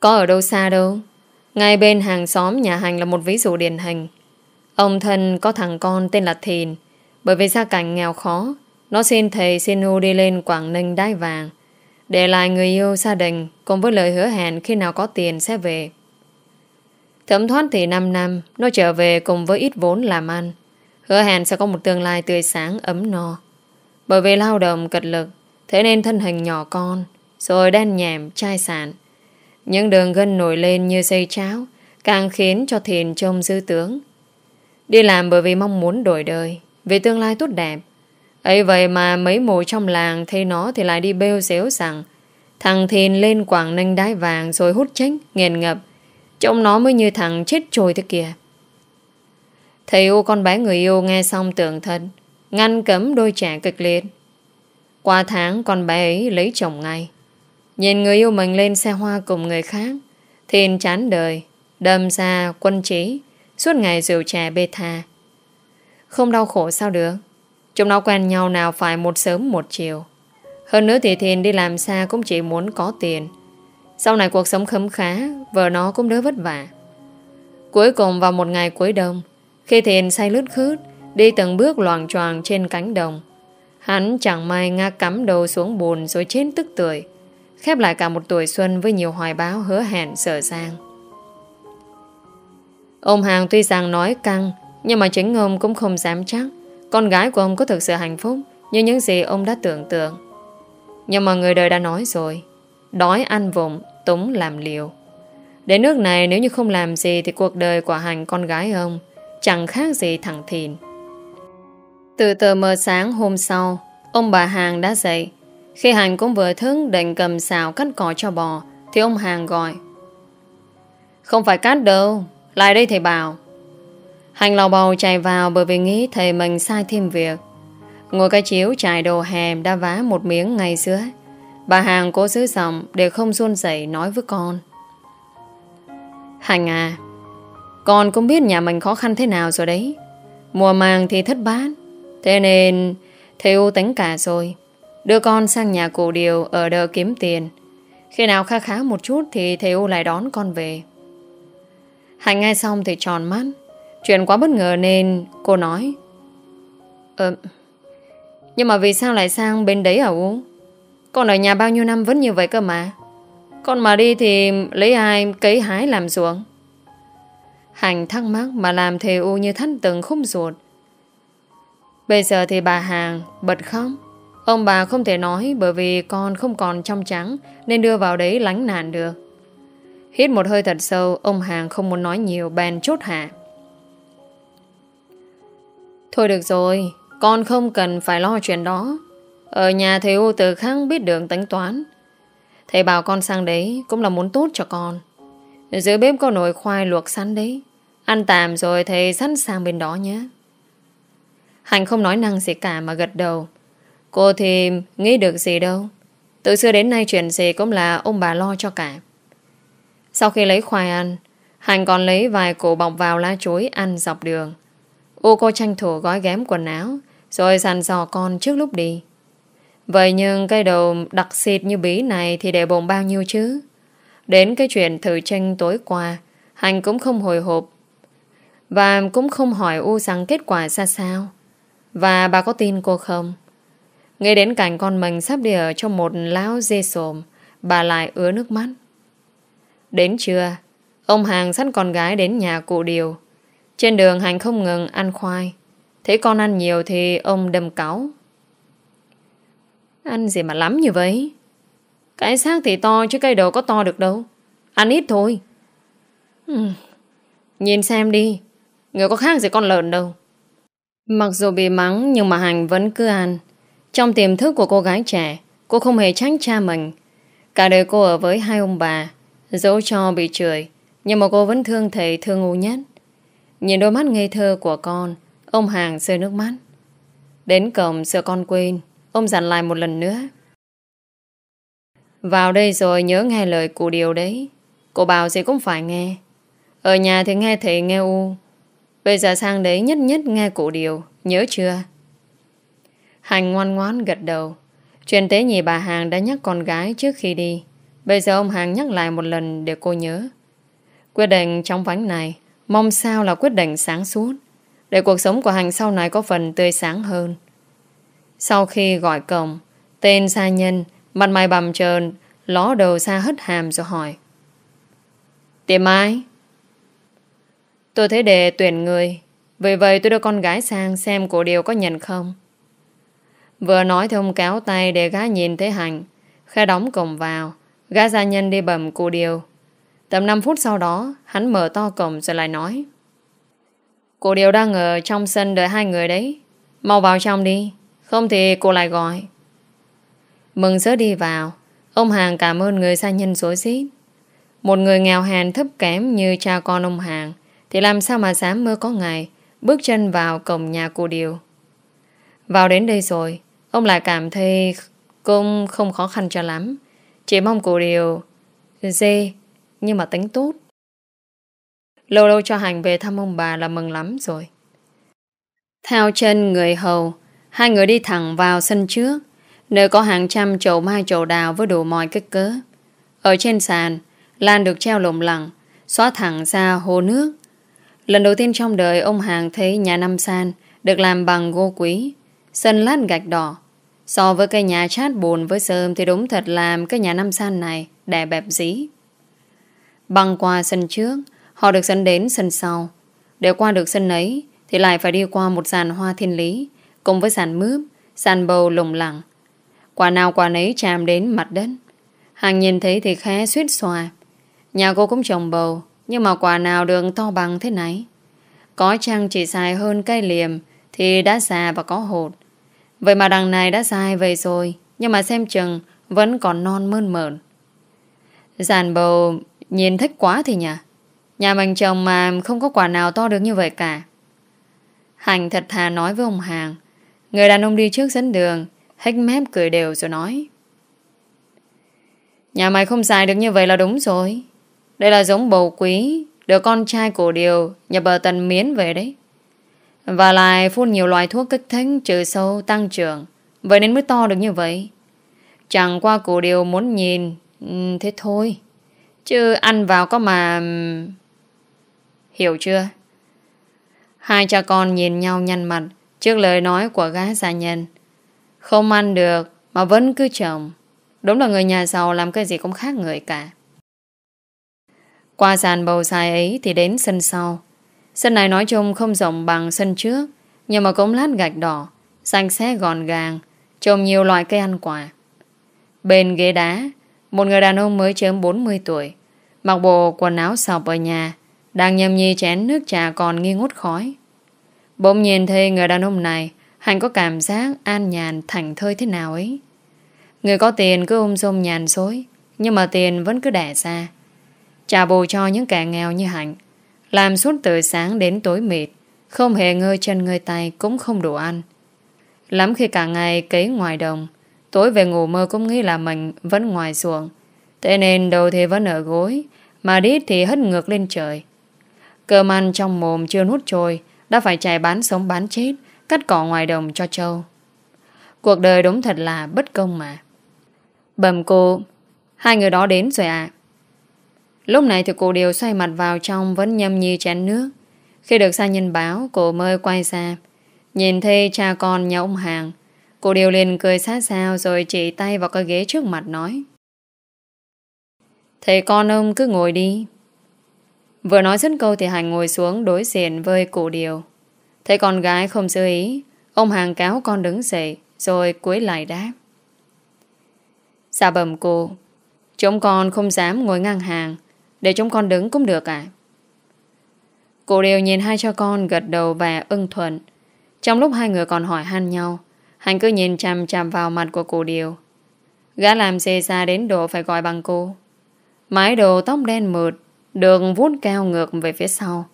Có ở đâu xa đâu. Ngay bên hàng xóm nhà hành là một ví dụ điển hình. Ông thân có thằng con tên là Thìn bởi vì gia cảnh nghèo khó, nó xin thầy xin hưu đi lên Quảng Ninh đai vàng, để lại người yêu gia đình cùng với lời hứa hẹn khi nào có tiền sẽ về. Thẩm thoát thì 5 năm, nó trở về cùng với ít vốn làm ăn. Hứa hẹn sẽ có một tương lai tươi sáng ấm no. Bởi vì lao động cật lực, thế nên thân hình nhỏ con, rồi đen nhẹm, chai sản. Những đường gân nổi lên như dây cháo, càng khiến cho thiền trông dư tướng. Đi làm bởi vì mong muốn đổi đời, về tương lai tốt đẹp. ấy vậy mà mấy mồi trong làng thấy nó thì lại đi bêu xéo rằng thằng Thìn lên Quảng Ninh đái vàng rồi hút chách, nghiền ngập. Trông nó mới như thằng chết trôi thế kìa. Thầy ô con bé người yêu nghe xong tưởng thật, ngăn cấm đôi trẻ cực liệt. Qua tháng con bé ấy lấy chồng ngay. Nhìn người yêu mình lên xe hoa cùng người khác, Thìn chán đời, đâm ra quân trí, suốt ngày rượu chè bê tha. Không đau khổ sao được Chúng nó quen nhau nào phải một sớm một chiều Hơn nữa thì Thiền đi làm xa Cũng chỉ muốn có tiền Sau này cuộc sống khấm khá Vợ nó cũng đỡ vất vả Cuối cùng vào một ngày cuối đông Khi Thiền say lướt khướt Đi từng bước loàng choàng trên cánh đồng Hắn chẳng may ngã cắm đầu xuống bùn Rồi chết tức tuổi Khép lại cả một tuổi xuân với nhiều hoài báo hứa hẹn sở sang Ông Hàng tuy rằng nói căng nhưng mà chính ông cũng không dám chắc con gái của ông có thực sự hạnh phúc như những gì ông đã tưởng tượng. Nhưng mà người đời đã nói rồi, đói ăn vụng, túng làm liều. Đến nước này nếu như không làm gì thì cuộc đời của hành con gái ông chẳng khác gì thẳng thìn. Từ tờ mờ sáng hôm sau, ông bà Hàng đã dậy. Khi Hành cũng vừa thức định cầm xào cắt cỏ cho bò, thì ông Hàng gọi. Không phải cắt đâu, lại đây thầy bảo. Hành lò bầu chạy vào bởi vì nghĩ thầy mình sai thêm việc. Ngồi cái chiếu trải đồ hèm đã vá một miếng ngày xưa. Bà hàng cố giữ giọng để không run rẩy nói với con. Hành à, con cũng biết nhà mình khó khăn thế nào rồi đấy. Mùa màng thì thất bát, thế nên thầy ưu tính cả rồi. Đưa con sang nhà cụ điều ở đờ kiếm tiền. Khi nào khá khá một chút thì thầy ưu lại đón con về. Hành nghe xong thì tròn mắt. Chuyện quá bất ngờ nên cô nói Ờ Nhưng mà vì sao lại sang bên đấy hả U Con ở nhà bao nhiêu năm vẫn như vậy cơ mà Con mà đi thì lấy ai cấy hái làm ruộng Hành thắc mắc mà làm thề U như thắt từng khung ruột Bây giờ thì bà Hàng bật khóc Ông bà không thể nói bởi vì con không còn trong trắng nên đưa vào đấy lánh nạn được. Hít một hơi thật sâu, ông Hàng không muốn nói nhiều bèn chốt hạ. Thôi được rồi, con không cần phải lo chuyện đó. Ở nhà thầy ô tử khang biết đường tính toán. Thầy bảo con sang đấy cũng là muốn tốt cho con. Dưới bếp có nồi khoai luộc sẵn đấy. Ăn tạm rồi thầy sẵn sang bên đó nhé. Hạnh không nói năng gì cả mà gật đầu. Cô thì nghĩ được gì đâu. Từ xưa đến nay chuyện gì cũng là ông bà lo cho cả. Sau khi lấy khoai ăn, Hạnh còn lấy vài củ bọc vào lá chuối ăn dọc đường u cô tranh thủ gói ghém quần áo Rồi sàn dò con trước lúc đi Vậy nhưng cái đầu đặc xịt như bí này Thì để bồn bao nhiêu chứ Đến cái chuyện thử tranh tối qua Hành cũng không hồi hộp Và cũng không hỏi U rằng kết quả ra sao Và bà có tin cô không Nghe đến cảnh con mình sắp đi ở trong một láo dê sồm Bà lại ứa nước mắt Đến trưa Ông Hàng sẵn con gái đến nhà cụ Điều trên đường Hành không ngừng ăn khoai. Thấy con ăn nhiều thì ông đâm cáu. Ăn gì mà lắm như vậy? Cái xác thì to chứ cây đồ có to được đâu. Ăn ít thôi. Ừ. Nhìn xem đi. Người có khác gì con lợn đâu. Mặc dù bị mắng nhưng mà Hành vẫn cứ ăn. Trong tiềm thức của cô gái trẻ, cô không hề tránh cha mình. Cả đời cô ở với hai ông bà, dẫu cho bị chửi, nhưng mà cô vẫn thương thầy thương ngu nhất. Nhìn đôi mắt ngây thơ của con Ông Hàng rơi nước mắt Đến cổng sợ con quên Ông dặn lại một lần nữa Vào đây rồi nhớ nghe lời cụ điều đấy Cô bảo gì cũng phải nghe Ở nhà thì nghe thầy nghe u Bây giờ sang đấy nhất nhất nghe cụ điều Nhớ chưa Hành ngoan ngoãn gật đầu Chuyện tế nhị bà Hàng đã nhắc con gái trước khi đi Bây giờ ông Hàng nhắc lại một lần để cô nhớ Quyết định trong vánh này Mong sao là quyết định sáng suốt để cuộc sống của Hằng sau này có phần tươi sáng hơn. Sau khi gọi cổng, tên gia nhân, mặt mày bầm trơn, ló đầu ra hất hàm rồi hỏi. Tiệm ai? Tôi thấy đề tuyển người, vì vậy tôi đưa con gái sang xem cổ điều có nhận không. Vừa nói thì ông cáo tay để gái nhìn thấy Hằng, khe đóng cổng vào, gái gia nhân đi bầm cổ điều, Tầm 5 phút sau đó, hắn mở to cổng rồi lại nói. Cô đều đang ở trong sân đợi hai người đấy. Mau vào trong đi, không thì cô lại gọi. Mừng sớ đi vào, ông Hàng cảm ơn người xa nhân dối xít. Một người nghèo hèn thấp kém như cha con ông Hàng thì làm sao mà dám mơ có ngày bước chân vào cổng nhà cô Điều. Vào đến đây rồi, ông lại cảm thấy cũng không khó khăn cho lắm. Chỉ mong cô Điều dê nhưng mà tính tốt. Lâu lâu cho Hành về thăm ông bà là mừng lắm rồi. Theo chân người hầu, hai người đi thẳng vào sân trước, nơi có hàng trăm chậu mai chậu đào với đủ mọi kích cỡ. Ở trên sàn, Lan được treo lồng lẳng, xóa thẳng ra hồ nước. Lần đầu tiên trong đời ông Hàng thấy nhà năm san được làm bằng gỗ quý, sân lát gạch đỏ. So với cái nhà chát bồn với sơm thì đúng thật làm cái nhà năm san này đè bẹp dí. Băng qua sân trước Họ được dẫn đến sân sau Để qua được sân ấy Thì lại phải đi qua một dàn hoa thiên lý Cùng với sàn mướp Sàn bầu lủng lẳng Quả nào quả nấy chạm đến mặt đất Hàng nhìn thấy thì khá suýt xòa Nhà cô cũng trồng bầu Nhưng mà quả nào đường to bằng thế này Có chăng chỉ dài hơn cây liềm Thì đã già và có hột Vậy mà đằng này đã dài về rồi Nhưng mà xem chừng Vẫn còn non mơn mởn Giàn bầu Nhìn thích quá thì nhỉ Nhà mình chồng mà không có quả nào to được như vậy cả Hành thật thà nói với ông Hàng Người đàn ông đi trước dẫn đường Hách mép cười đều rồi nói Nhà mày không xài được như vậy là đúng rồi Đây là giống bầu quý Được con trai cổ điều Nhập bờ tần miến về đấy Và lại phun nhiều loại thuốc kích thích Trừ sâu tăng trưởng Vậy nên mới to được như vậy Chẳng qua cổ điều muốn nhìn ừ, Thế thôi Chứ ăn vào có mà... Hiểu chưa? Hai cha con nhìn nhau nhăn mặt trước lời nói của gái gia nhân. Không ăn được mà vẫn cứ chồng. Đúng là người nhà giàu làm cái gì cũng khác người cả. Qua sàn bầu xài ấy thì đến sân sau. Sân này nói chung không rộng bằng sân trước, nhưng mà cũng lát gạch đỏ, xanh xé gòn gàng, trồng nhiều loại cây ăn quả. Bên ghế đá một người đàn ông mới chớm 40 tuổi Mặc bộ quần áo sọc ở nhà Đang nhâm nhi chén nước trà còn nghi ngút khói Bỗng nhìn thấy người đàn ông này Hạnh có cảm giác an nhàn thảnh thơi thế nào ấy Người có tiền cứ ôm xôm nhàn xối Nhưng mà tiền vẫn cứ đẻ ra Trả bù cho những kẻ nghèo như Hạnh Làm suốt từ sáng đến tối mịt Không hề ngơi chân ngơi tay cũng không đủ ăn Lắm khi cả ngày cấy ngoài đồng Tối về ngủ mơ cũng nghĩ là mình vẫn ngoài xuồng. Thế nên đầu thì vẫn ở gối, mà đít thì hất ngược lên trời. Cơm ăn trong mồm chưa nuốt trôi, đã phải chạy bán sống bán chết, cắt cỏ ngoài đồng cho trâu. Cuộc đời đúng thật là bất công mà. Bầm cô, hai người đó đến rồi à? Lúc này thì cô đều xoay mặt vào trong vẫn nhâm nhi chén nước. Khi được xa nhân báo, cô mơ quay ra. Nhìn thấy cha con nhà ông hàng, Cô điều liền cười xa xào rồi chỉ tay vào cái ghế trước mặt nói. Thầy con ông cứ ngồi đi. Vừa nói dứt câu thì Hành ngồi xuống đối diện với cụ điều. Thấy con gái không giữ ý, ông hàng cáo con đứng dậy rồi cuối lại đáp. Dạ bẩm cô, chúng con không dám ngồi ngang hàng, để chúng con đứng cũng được ạ. À? Cụ điều nhìn hai cho con gật đầu và ưng thuận. Trong lúc hai người còn hỏi han nhau, Hắn cứ nhìn chằm chằm vào mặt của cô Điều Gã làm xê xa đến độ phải gọi bằng cô Mái đồ tóc đen mượt đường vuốt cao ngược về phía sau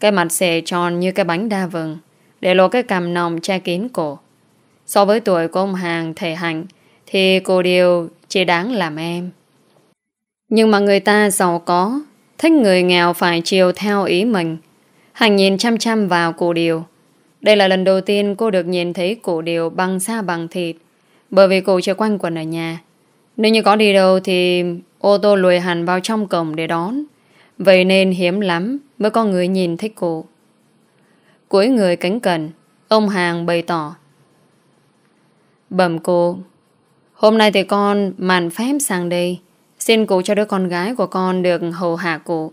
Cái mặt xệ tròn như cái bánh đa vừng Để lộ cái cằm nòng che kín cổ So với tuổi của ông Hàng thể hành Thì cô Điều chỉ đáng làm em Nhưng mà người ta giàu có Thích người nghèo phải chiều theo ý mình Hành nhìn chăm chăm vào cô Điều đây là lần đầu tiên cô được nhìn thấy cổ điều bằng da bằng thịt bởi vì cô chưa quanh quần ở nhà. Nếu như có đi đâu thì ô tô lùi hẳn vào trong cổng để đón. Vậy nên hiếm lắm mới có người nhìn thấy cô. Cuối người cánh cần, ông Hàng bày tỏ. Bẩm cô, hôm nay thì con màn phép sang đây. Xin cô cho đứa con gái của con được hầu hạ cô.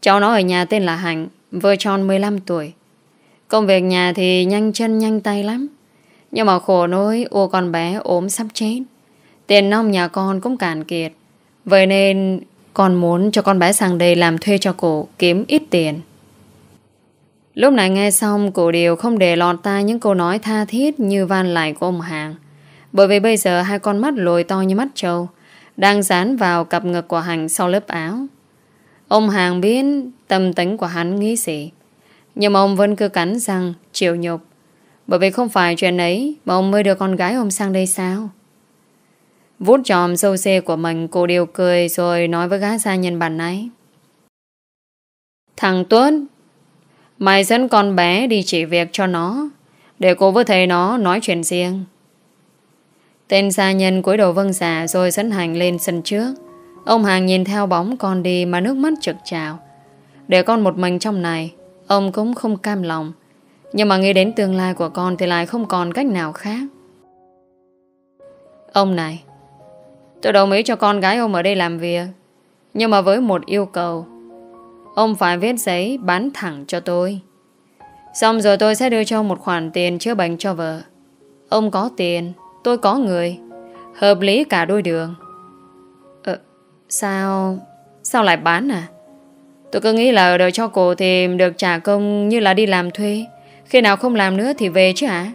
Cháu nó ở nhà tên là Hạnh, vừa tròn 15 tuổi. Công việc nhà thì nhanh chân nhanh tay lắm Nhưng mà khổ nỗi ô con bé ốm sắp chết Tiền nông nhà con cũng cạn kiệt Vậy nên con muốn cho con bé sang đây làm thuê cho cổ kiếm ít tiền Lúc này nghe xong cổ đều không để lọt tai những câu nói tha thiết như van lại của ông hàng Bởi vì bây giờ hai con mắt lồi to như mắt trâu Đang dán vào cặp ngực của hành sau lớp áo Ông hàng biết tâm tính của hắn nghĩ gì nhưng mà ông vẫn cứ cắn răng Chịu nhục Bởi vì không phải chuyện ấy Mà ông mới đưa con gái ông sang đây sao Vút tròm sâu xê của mình Cô điều cười rồi nói với gã gia nhân bản ấy Thằng Tuấn Mày dẫn con bé đi chỉ việc cho nó Để cô với thầy nó nói chuyện riêng Tên gia nhân cúi đầu vâng giả dạ Rồi dẫn hành lên sân trước Ông Hàng nhìn theo bóng con đi Mà nước mắt trực trào Để con một mình trong này Ông cũng không cam lòng Nhưng mà nghĩ đến tương lai của con Thì lại không còn cách nào khác Ông này Tôi đồng ý cho con gái ông ở đây làm việc Nhưng mà với một yêu cầu Ông phải viết giấy bán thẳng cho tôi Xong rồi tôi sẽ đưa cho một khoản tiền chữa bệnh cho vợ Ông có tiền Tôi có người Hợp lý cả đôi đường ờ, Sao Sao lại bán à Tôi cứ nghĩ là ở đời cho cô thì được trả công như là đi làm thuê. Khi nào không làm nữa thì về chứ hả?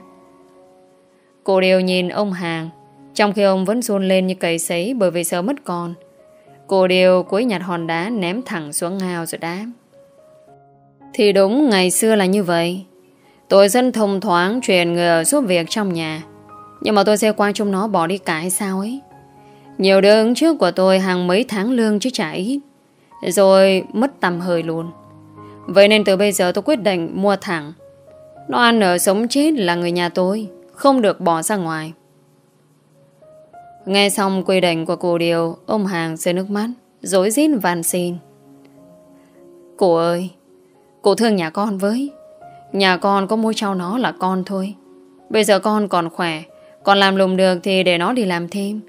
Cô đều nhìn ông hàng, trong khi ông vẫn run lên như cầy sấy bởi vì sợ mất con. Cô đều cúi nhặt hòn đá ném thẳng xuống ngào rồi đá. Thì đúng ngày xưa là như vậy. Tôi dân thông thoáng truyền người ở giúp việc trong nhà. Nhưng mà tôi sẽ qua chúng nó bỏ đi cả hay sao ấy. Nhiều đơn trước của tôi hàng mấy tháng lương chứ chả ít. Rồi mất tầm hơi luôn Vậy nên từ bây giờ tôi quyết định mua thẳng Nó ăn ở sống chết là người nhà tôi Không được bỏ ra ngoài Nghe xong quy định của cô Điều Ông Hàng rơi nước mắt Dối rít van xin Cô ơi Cô thương nhà con với Nhà con có mua trao nó là con thôi Bây giờ con còn khỏe Còn làm lùm được thì để nó đi làm thêm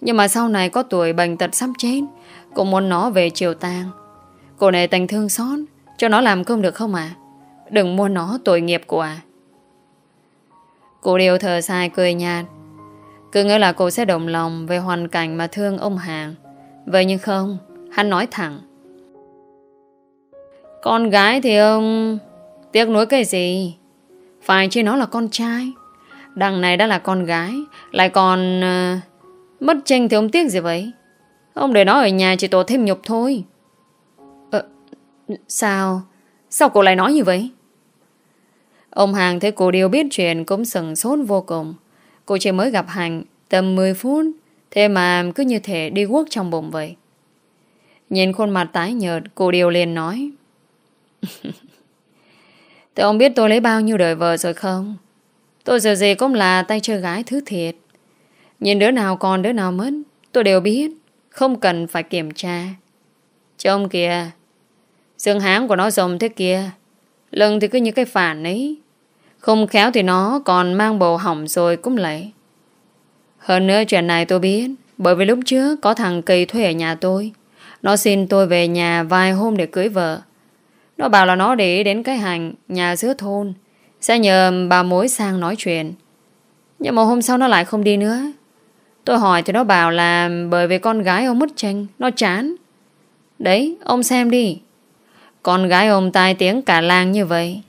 Nhưng mà sau này có tuổi bệnh tật sắp chết Cô muốn nó về chiều tang Cô này tình thương xót Cho nó làm không được không à? Đừng mua nó tội nghiệp của à Cô điều thờ sai cười nhạt Cứ nghĩ là cô sẽ đồng lòng Về hoàn cảnh mà thương ông hàng Vậy nhưng không Hắn nói thẳng Con gái thì ông Tiếc nuối cái gì Phải chứ nó là con trai Đằng này đã là con gái Lại còn uh, Mất tranh thì ông tiếc gì vậy Ông để nó ở nhà chỉ tổ thêm nhục thôi ờ, Sao Sao cô lại nói như vậy Ông Hàng thấy cô điều biết chuyện Cũng sừng sốt vô cùng Cô chỉ mới gặp Hàng tầm 10 phút Thế mà cứ như thể đi quốc trong bụng vậy Nhìn khuôn mặt tái nhợt Cô điều liền nói (laughs) Thế ông biết tôi lấy bao nhiêu đời vợ rồi không Tôi giờ gì cũng là tay chơi gái thứ thiệt Nhìn đứa nào còn đứa nào mất Tôi đều biết không cần phải kiểm tra Trông kìa Xương háng của nó rồng thế kia Lần thì cứ như cái phản ấy Không khéo thì nó còn mang bầu hỏng rồi cũng lấy Hơn nữa chuyện này tôi biết Bởi vì lúc trước có thằng kỳ thuê ở nhà tôi Nó xin tôi về nhà vài hôm để cưới vợ Nó bảo là nó để đến cái hành Nhà giữa thôn Sẽ nhờ bà mối sang nói chuyện Nhưng mà hôm sau nó lại không đi nữa Tôi hỏi thì nó bảo là bởi vì con gái ông mất tranh, nó chán. Đấy, ông xem đi. Con gái ông tai tiếng cả làng như vậy.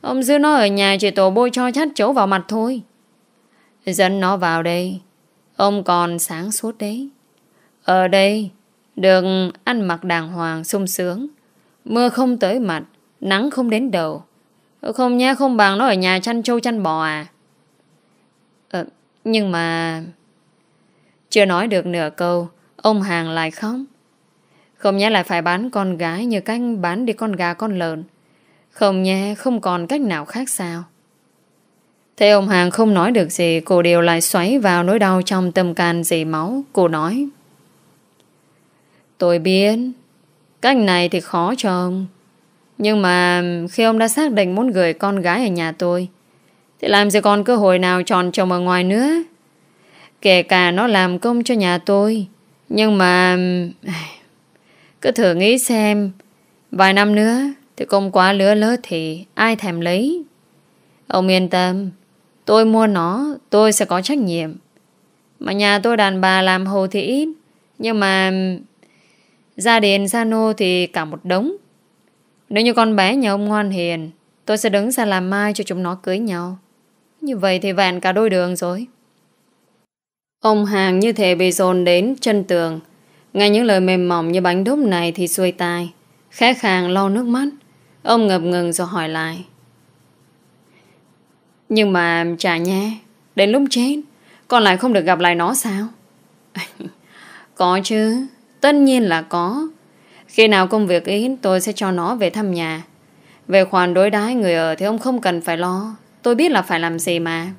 Ông giữ nó ở nhà chỉ tổ bôi cho chát chấu vào mặt thôi. Dẫn nó vào đây. Ông còn sáng suốt đấy. Ở đây, được ăn mặc đàng hoàng, sung sướng. Mưa không tới mặt, nắng không đến đầu. Không nhé, không bằng nó ở nhà chăn trâu chăn bò à. Ờ, nhưng mà... Chưa nói được nửa câu Ông hàng lại khóc Không nhé lại phải bán con gái Như cách bán đi con gà con lợn Không nhé không còn cách nào khác sao Thế ông hàng không nói được gì Cô đều lại xoáy vào nỗi đau Trong tâm can dì máu Cô nói Tôi biết Cách này thì khó cho ông Nhưng mà khi ông đã xác định muốn gửi con gái ở nhà tôi Thì làm gì còn cơ hội nào tròn chồng ở ngoài nữa Kể cả nó làm công cho nhà tôi Nhưng mà Cứ thử nghĩ xem Vài năm nữa Thì công quá lứa lớ thì ai thèm lấy Ông yên tâm Tôi mua nó Tôi sẽ có trách nhiệm Mà nhà tôi đàn bà làm hồ thì ít Nhưng mà Gia đình gia nô thì cả một đống Nếu như con bé nhà ông ngoan hiền Tôi sẽ đứng ra làm mai cho chúng nó cưới nhau Như vậy thì vẹn cả đôi đường rồi Ông hàng như thể bị dồn đến chân tường. Nghe những lời mềm mỏng như bánh đúc này thì xuôi tai. Khách khàng lo nước mắt. Ông ngập ngừng rồi hỏi lại. Nhưng mà chả nhé, đến lúc chết, con lại không được gặp lại nó sao? (laughs) có chứ, tất nhiên là có. Khi nào công việc ít, tôi sẽ cho nó về thăm nhà. Về khoản đối đãi người ở thì ông không cần phải lo. Tôi biết là phải làm gì mà.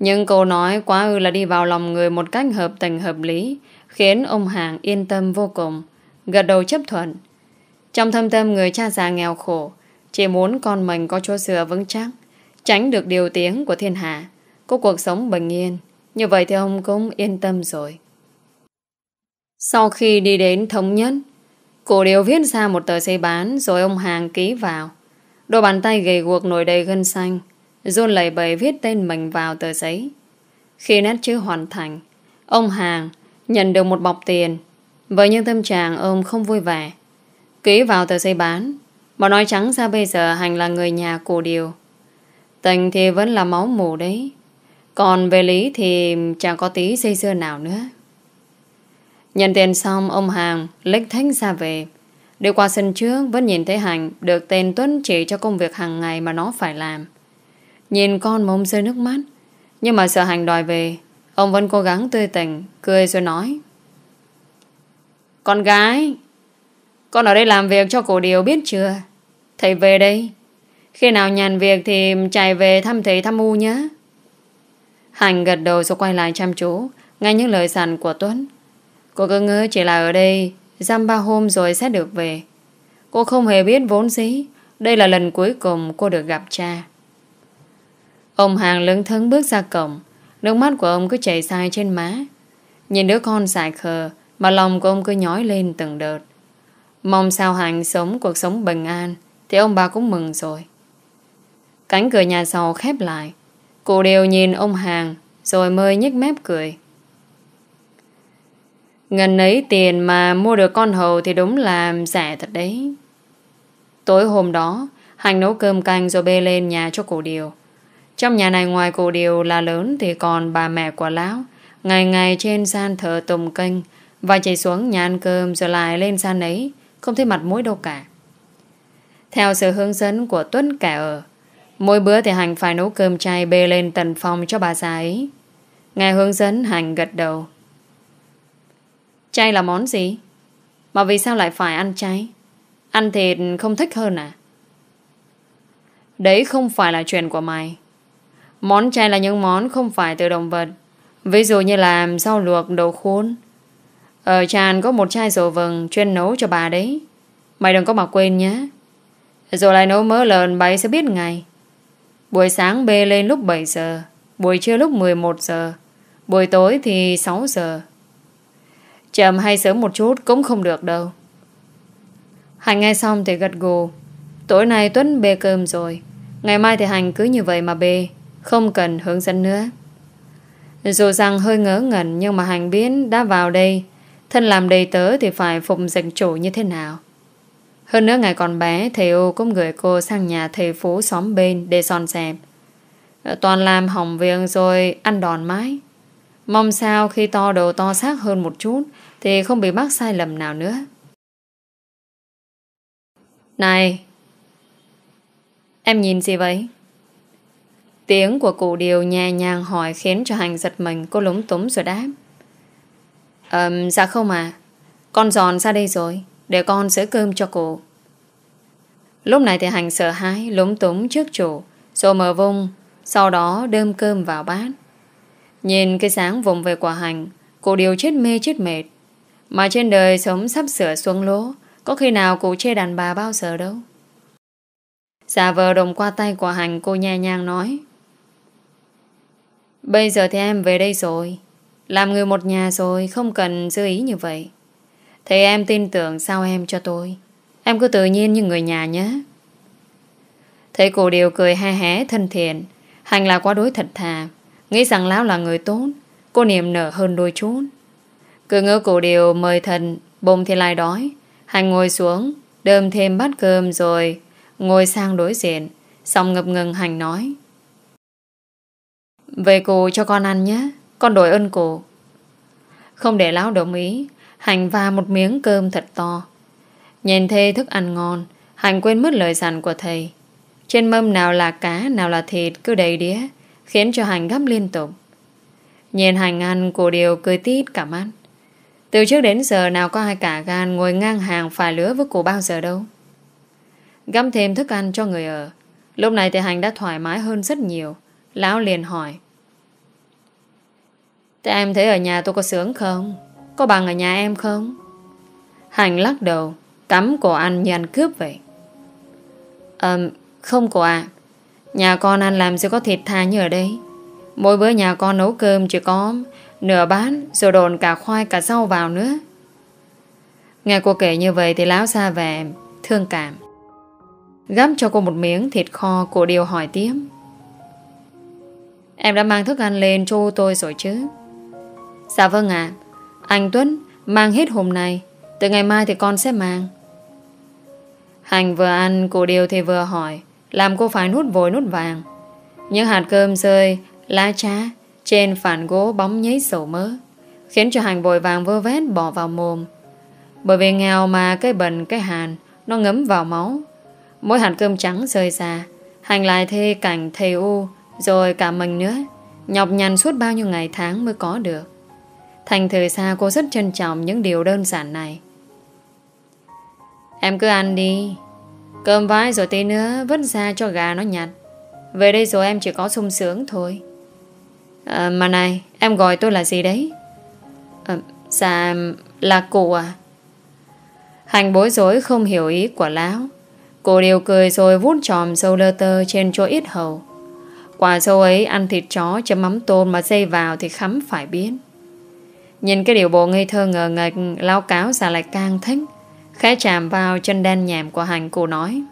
Nhưng câu nói quá ư là đi vào lòng người một cách hợp tình hợp lý, khiến ông Hàng yên tâm vô cùng, gật đầu chấp thuận. Trong thâm tâm người cha già nghèo khổ, chỉ muốn con mình có chỗ sửa vững chắc, tránh được điều tiếng của thiên hạ, có cuộc sống bình yên. Như vậy thì ông cũng yên tâm rồi. Sau khi đi đến thống nhất, cổ điều viết ra một tờ giấy bán rồi ông Hàng ký vào. Đôi bàn tay gầy guộc nổi đầy gân xanh, John lầy bầy viết tên mình vào tờ giấy. Khi nét chữ hoàn thành, ông Hàng nhận được một bọc tiền. Vậy nhưng tâm trạng ông không vui vẻ. Ký vào tờ giấy bán, mà nói trắng ra bây giờ Hành là người nhà cổ điều. Tình thì vẫn là máu mù đấy. Còn về lý thì chẳng có tí dây dưa nào nữa. Nhận tiền xong, ông Hàng lếch thánh ra về. Đi qua sân trước, vẫn nhìn thấy Hành được tên Tuấn chỉ cho công việc hàng ngày mà nó phải làm. Nhìn con mà ông rơi nước mắt Nhưng mà sợ hành đòi về Ông vẫn cố gắng tươi tỉnh Cười rồi nói Con gái Con ở đây làm việc cho cổ điều biết chưa Thầy về đây Khi nào nhàn việc thì chạy về thăm thầy thăm u nhé Hành gật đầu rồi quay lại chăm chú nghe những lời sàn của Tuấn Cô cứ ngỡ chỉ là ở đây Giam ba hôm rồi sẽ được về Cô không hề biết vốn dĩ Đây là lần cuối cùng cô được gặp cha Ông Hàng lững thững bước ra cổng Nước mắt của ông cứ chảy dài trên má Nhìn đứa con dài khờ Mà lòng của ông cứ nhói lên từng đợt Mong sao Hàng sống cuộc sống bình an Thì ông bà cũng mừng rồi Cánh cửa nhà sau khép lại Cụ đều nhìn ông Hàng Rồi mới nhếch mép cười Ngần ấy tiền mà mua được con hầu Thì đúng là rẻ thật đấy Tối hôm đó Hành nấu cơm canh rồi bê lên nhà cho cổ điều trong nhà này ngoài cụ điều là lớn thì còn bà mẹ của lão, ngày ngày trên san thờ tùng kênh và chạy xuống nhà ăn cơm rồi lại lên san ấy, không thấy mặt mũi đâu cả. Theo sự hướng dẫn của Tuấn kẻ ở, mỗi bữa thì Hành phải nấu cơm chay bê lên tầng phòng cho bà già ấy. Nghe hướng dẫn Hành gật đầu. Chay là món gì? Mà vì sao lại phải ăn chay? Ăn thịt không thích hơn à? Đấy không phải là chuyện của mày. Món chay là những món không phải từ động vật. Ví dụ như là rau luộc, đồ khôn. Ở tràn có một chai dầu vừng chuyên nấu cho bà đấy. Mày đừng có mà quên nhé. Rồi lại nấu mỡ lợn bà sẽ biết ngày. Buổi sáng bê lên lúc 7 giờ. Buổi trưa lúc 11 giờ. Buổi tối thì 6 giờ. Chậm hay sớm một chút cũng không được đâu. Hành nghe xong thì gật gù. Tối nay Tuấn bê cơm rồi. Ngày mai thì Hành cứ như vậy mà bê. Không cần hướng dẫn nữa Dù rằng hơi ngớ ngẩn Nhưng mà hành biến đã vào đây Thân làm đầy tớ thì phải phụng dịch chủ như thế nào Hơn nữa ngày còn bé Thầy ô cũng gửi cô sang nhà thầy phú xóm bên Để son dẹp ờ, Toàn làm hỏng việc rồi ăn đòn mái Mong sao khi to đồ to xác hơn một chút Thì không bị mắc sai lầm nào nữa Này Em nhìn gì vậy? Tiếng của cụ điều nhẹ nhàng hỏi khiến cho Hành giật mình cô lúng túng rồi đáp. Ừm, um, dạ không à. Con giòn ra đây rồi, để con sửa cơm cho cụ. Lúc này thì Hành sợ hãi, lúng túng trước chủ, rồi mở vung, sau đó đơm cơm vào bát. Nhìn cái sáng vùng về quả Hành, cụ điều chết mê chết mệt. Mà trên đời sống sắp sửa xuống lỗ, có khi nào cụ chê đàn bà bao giờ đâu. Giả vờ đồng qua tay của Hành cô nhẹ nhàng nói. Bây giờ thì em về đây rồi. Làm người một nhà rồi, không cần dư ý như vậy. Thế em tin tưởng sao em cho tôi. Em cứ tự nhiên như người nhà nhé. Thấy cô điều cười ha hé thân thiện. Hành là quá đối thật thà. Nghĩ rằng Lão là người tốt. Cô niềm nở hơn đôi chút. Cứ ngỡ cô điều mời thần, bụng thì lại đói. Hành ngồi xuống, đơm thêm bát cơm rồi ngồi sang đối diện. Xong ngập ngừng Hành nói về cô cho con ăn nhé Con đổi ơn cô Không để lão đồng ý Hành va một miếng cơm thật to Nhìn thê thức ăn ngon Hành quên mất lời dặn của thầy Trên mâm nào là cá nào là thịt Cứ đầy đĩa Khiến cho Hành gắp liên tục Nhìn Hành ăn cô đều cười tít cả mắt Từ trước đến giờ nào có ai cả gan Ngồi ngang hàng phải lứa với cô bao giờ đâu Găm thêm thức ăn cho người ở Lúc này thì Hành đã thoải mái hơn rất nhiều Lão liền hỏi Thế em thấy ở nhà tôi có sướng không? Có bằng ở nhà em không? Hành lắc đầu Cắm cổ ăn như ăn cướp vậy Ờm Không cổ ạ Nhà con ăn làm sẽ có thịt thà như ở đây Mỗi bữa nhà con nấu cơm chỉ có Nửa bát Rồi đồn cả khoai cả rau vào nữa Nghe cô kể như vậy Thì lão xa về Thương cảm Gắp cho cô một miếng thịt kho Cô điều hỏi tiếp Em đã mang thức ăn lên cho tôi rồi chứ Dạ vâng ạ Anh Tuấn mang hết hôm nay Từ ngày mai thì con sẽ mang Hành vừa ăn Cô điều thì vừa hỏi Làm cô phải nút vội nút vàng Những hạt cơm rơi Lá trá Trên phản gỗ bóng nhấy sầu mỡ Khiến cho Hành vội vàng vơ vét bỏ vào mồm Bởi vì nghèo mà cái bần cái hàn Nó ngấm vào máu Mỗi hạt cơm trắng rơi ra Hành lại thê cảnh thầy u rồi cả mình nữa Nhọc nhằn suốt bao nhiêu ngày tháng mới có được Thành thời xa cô rất trân trọng Những điều đơn giản này Em cứ ăn đi Cơm vái rồi tí nữa Vứt ra cho gà nó nhặt Về đây rồi em chỉ có sung sướng thôi à, Mà này Em gọi tôi là gì đấy à, Dạ là cụ à Hành bối rối không hiểu ý của lão Cô điều cười rồi vút tròm sâu lơ tơ trên chỗ ít hầu Quả sâu ấy ăn thịt chó chấm mắm tôm mà dây vào thì khắm phải biến. Nhìn cái điều bộ ngây thơ ngờ ngạch lao cáo ra lại càng thích. Khẽ chạm vào chân đen nhảm của hành cô nói.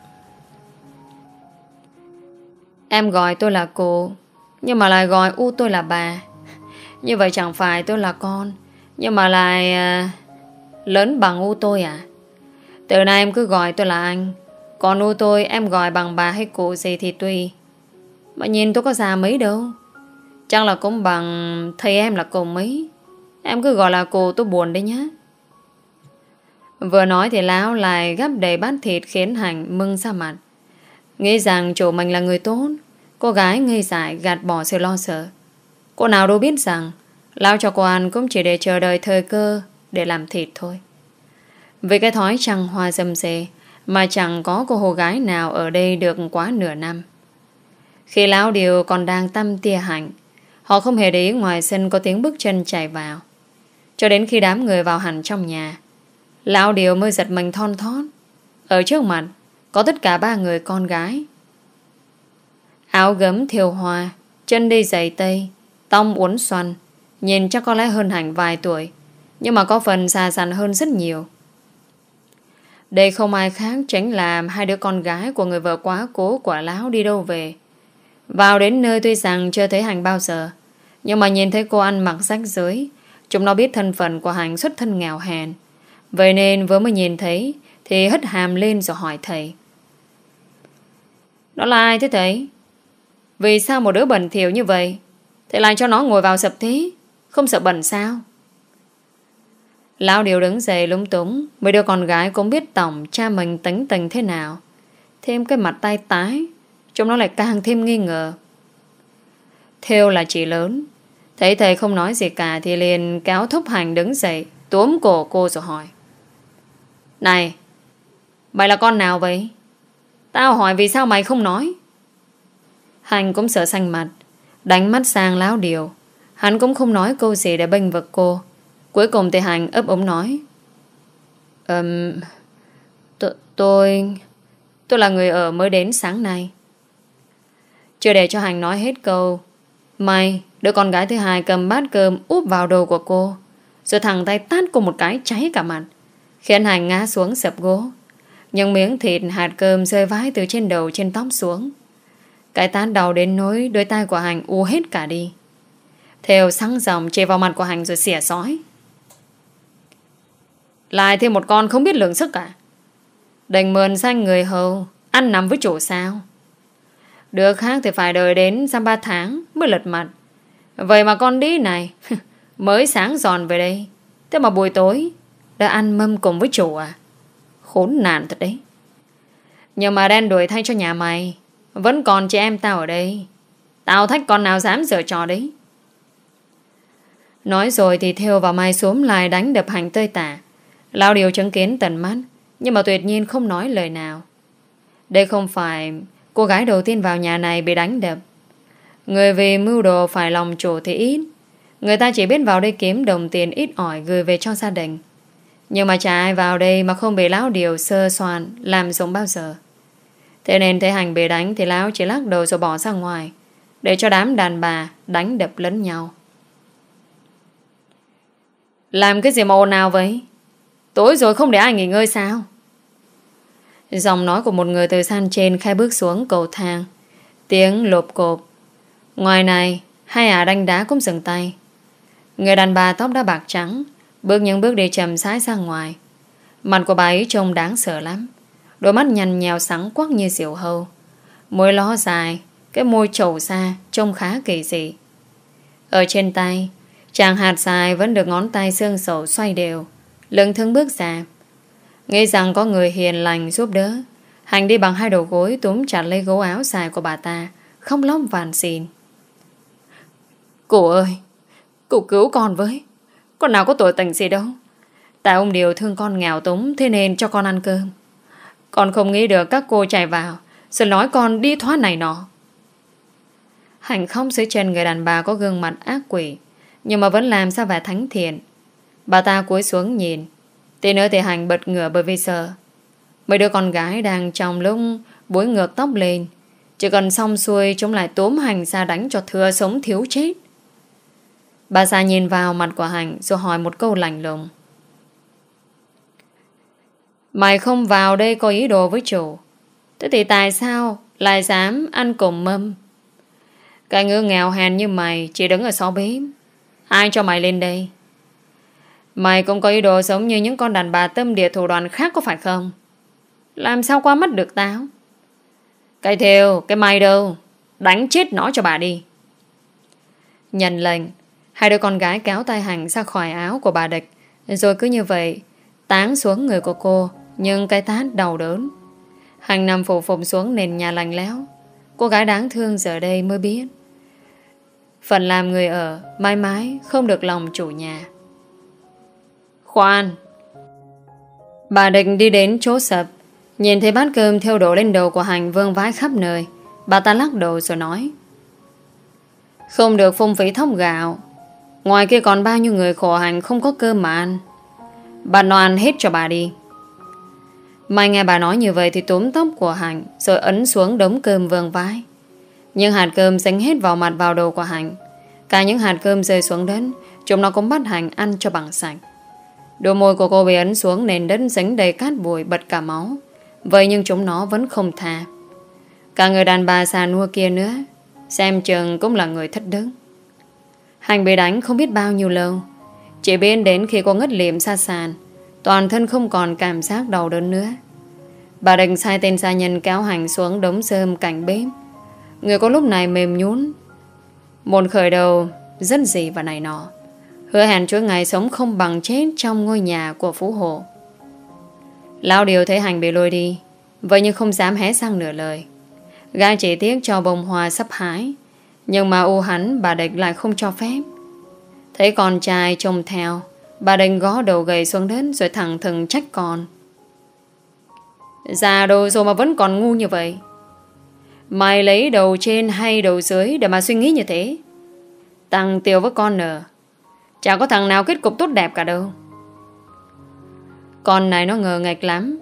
Em gọi tôi là cô, nhưng mà lại gọi u tôi là bà. Như vậy chẳng phải tôi là con, nhưng mà lại à, lớn bằng u tôi à? Từ nay em cứ gọi tôi là anh, còn u tôi em gọi bằng bà hay cô gì thì tùy. Mà nhìn tôi có già mấy đâu Chắc là cũng bằng thầy em là cô mấy Em cứ gọi là cô tôi buồn đấy nhá Vừa nói thì Lão lại gắp đầy bát thịt khiến Hạnh mưng ra mặt. Nghĩ rằng chủ mình là người tốt, cô gái ngây dại gạt bỏ sự lo sợ. Cô nào đâu biết rằng Lão cho cô ăn cũng chỉ để chờ đợi thời cơ để làm thịt thôi. Vì cái thói trăng hoa dâm dề mà chẳng có cô hồ gái nào ở đây được quá nửa năm. Khi lão điều còn đang tâm tia hạnh, họ không hề để ý ngoài sân có tiếng bước chân chạy vào. Cho đến khi đám người vào hẳn trong nhà, lão điều mới giật mình thon thót. Ở trước mặt, có tất cả ba người con gái. Áo gấm thiều hoa, chân đi giày tây, tông uốn xoăn, nhìn chắc có lẽ hơn hẳn vài tuổi, nhưng mà có phần già dặn hơn rất nhiều. Đây không ai khác tránh làm hai đứa con gái của người vợ quá cố của lão đi đâu về. Vào đến nơi tuy rằng chưa thấy Hành bao giờ Nhưng mà nhìn thấy cô ăn mặc rách rưới Chúng nó biết thân phận của Hành xuất thân nghèo hèn Vậy nên vừa mới nhìn thấy Thì hất hàm lên rồi hỏi thầy Đó là ai thế thầy? Vì sao một đứa bẩn thiểu như vậy Thầy lại cho nó ngồi vào sập thế Không sợ bẩn sao? Lão điều đứng dậy lúng túng Mấy đứa con gái cũng biết tổng cha mình tính tình thế nào Thêm cái mặt tay tái Chúng nó lại càng thêm nghi ngờ Theo là chị lớn Thấy thầy không nói gì cả Thì liền cáo thúc hành đứng dậy Túm cổ cô rồi hỏi Này Mày là con nào vậy Tao hỏi vì sao mày không nói Hành cũng sợ xanh mặt Đánh mắt sang láo điều Hắn cũng không nói câu gì để bênh vực cô Cuối cùng thì Hành ấp ống nói Ừm um, Tôi Tôi là người ở mới đến sáng nay chưa để cho Hành nói hết câu May đứa con gái thứ hai cầm bát cơm úp vào đầu của cô Rồi thẳng tay tát cô một cái cháy cả mặt Khiến Hành ngã xuống sập gỗ Những miếng thịt hạt cơm rơi vãi từ trên đầu trên tóc xuống Cái tát đầu đến nối đôi tay của Hành u hết cả đi Theo sáng dòng chê vào mặt của Hành rồi xỉa sói Lại thêm một con không biết lượng sức cả à? Đành mượn sang người hầu Ăn nằm với chủ sao được khác thì phải đợi đến dăm ba tháng mới lật mặt. Vậy mà con đi này, (laughs) mới sáng giòn về đây. Thế mà buổi tối, đã ăn mâm cùng với chủ à? Khốn nạn thật đấy. Nhưng mà đen đuổi thay cho nhà mày, vẫn còn chị em tao ở đây. Tao thách con nào dám dở trò đấy. Nói rồi thì theo và Mai xuống lại đánh đập hành tơi tả. Lao điều chứng kiến tận mắt, nhưng mà tuyệt nhiên không nói lời nào. Đây không phải Cô gái đầu tiên vào nhà này bị đánh đập Người về mưu đồ phải lòng chủ thì ít Người ta chỉ biết vào đây kiếm đồng tiền ít ỏi gửi về cho gia đình Nhưng mà chả ai vào đây mà không bị lão điều sơ soạn làm giống bao giờ Thế nên thấy hành bị đánh thì lão chỉ lắc đầu rồi bỏ ra ngoài Để cho đám đàn bà đánh đập lẫn nhau Làm cái gì mà ồn nào vậy? Tối rồi không để ai nghỉ ngơi sao? Giọng nói của một người từ san trên khai bước xuống cầu thang. Tiếng lộp cộp. Ngoài này, hai ả à đánh đá cũng dừng tay. Người đàn bà tóc đã bạc trắng, bước những bước đi chậm sái ra ngoài. Mặt của bà ấy trông đáng sợ lắm. Đôi mắt nhằn nhèo sáng quắc như diều hâu. Môi ló dài, cái môi trầu xa trông khá kỳ dị. Ở trên tay, chàng hạt dài vẫn được ngón tay xương sầu xoay đều. Lưng thương bước ra. Nghĩ rằng có người hiền lành giúp đỡ Hành đi bằng hai đầu gối túm chặt lấy gấu áo dài của bà ta Không lóc vàn xin Cụ ơi Cụ cứu con với Con nào có tội tình gì đâu Tại ông Điều thương con nghèo túng Thế nên cho con ăn cơm Con không nghĩ được các cô chạy vào Rồi nói con đi thoát này nọ Hành không dưới trên người đàn bà có gương mặt ác quỷ Nhưng mà vẫn làm sao vẻ thánh thiện Bà ta cúi xuống nhìn tên nữa thì Hành bật ngửa bởi vì sợ. Mấy đứa con gái đang trong lúc bối ngược tóc lên. Chỉ cần xong xuôi chúng lại tốm Hành ra đánh cho thừa sống thiếu chết. Bà già nhìn vào mặt của Hành rồi hỏi một câu lạnh lùng. Mày không vào đây có ý đồ với chủ. Thế thì tại sao lại dám ăn cổng mâm? Cái ngứa nghèo hèn như mày chỉ đứng ở sau bếp. Ai cho mày lên đây? Mày cũng có ý đồ giống như những con đàn bà tâm địa thủ đoàn khác có phải không? Làm sao qua mất được tao? Cái thêu, cái mày đâu? Đánh chết nó cho bà đi. Nhận lệnh, hai đứa con gái kéo tay hành ra khỏi áo của bà địch. Rồi cứ như vậy, tán xuống người của cô, nhưng cái tát đau đớn. Hành nằm phủ phụng xuống nền nhà lành léo. Cô gái đáng thương giờ đây mới biết. Phần làm người ở, mãi mãi không được lòng chủ nhà. Khoan Bà Địch đi đến chỗ sập Nhìn thấy bát cơm theo đổ lên đầu của hành vương vãi khắp nơi Bà ta lắc đầu rồi nói Không được phung phí thóc gạo Ngoài kia còn bao nhiêu người khổ hành không có cơm mà ăn Bà ăn hết cho bà đi Mai nghe bà nói như vậy thì túm tóc của Hạnh rồi ấn xuống đống cơm vương vãi. Nhưng hạt cơm dính hết vào mặt vào đầu của Hạnh. Cả những hạt cơm rơi xuống đến, chúng nó cũng bắt Hạnh ăn cho bằng sạch. Đôi môi của cô bị ấn xuống nền đất dính đầy cát bụi bật cả máu. Vậy nhưng chúng nó vẫn không tha. Cả người đàn bà xà nua kia nữa, xem chừng cũng là người thất đức. Hành bị đánh không biết bao nhiêu lâu. Chỉ bên đến khi cô ngất liệm xa sàn, toàn thân không còn cảm giác đau đớn nữa. Bà đành sai tên gia nhân kéo hành xuống đống sơm cạnh bếp. Người cô lúc này mềm nhún. Một khởi đầu rất gì và này nọ. Hứa hẹn chuỗi ngày sống không bằng chết Trong ngôi nhà của Phú Hộ Lão Điều thấy Hành bị lôi đi Vậy nhưng không dám hé sang nửa lời Gai chỉ tiếc cho bông hoa sắp hái Nhưng mà u hắn Bà Địch lại không cho phép Thấy con trai trông theo Bà Địch gó đầu gầy xuống đến Rồi thẳng thừng trách con Già đồ rồi mà vẫn còn ngu như vậy Mày lấy đầu trên hay đầu dưới Để mà suy nghĩ như thế Tăng tiêu với con nở Chả có thằng nào kết cục tốt đẹp cả đâu Con này nó ngờ nghịch lắm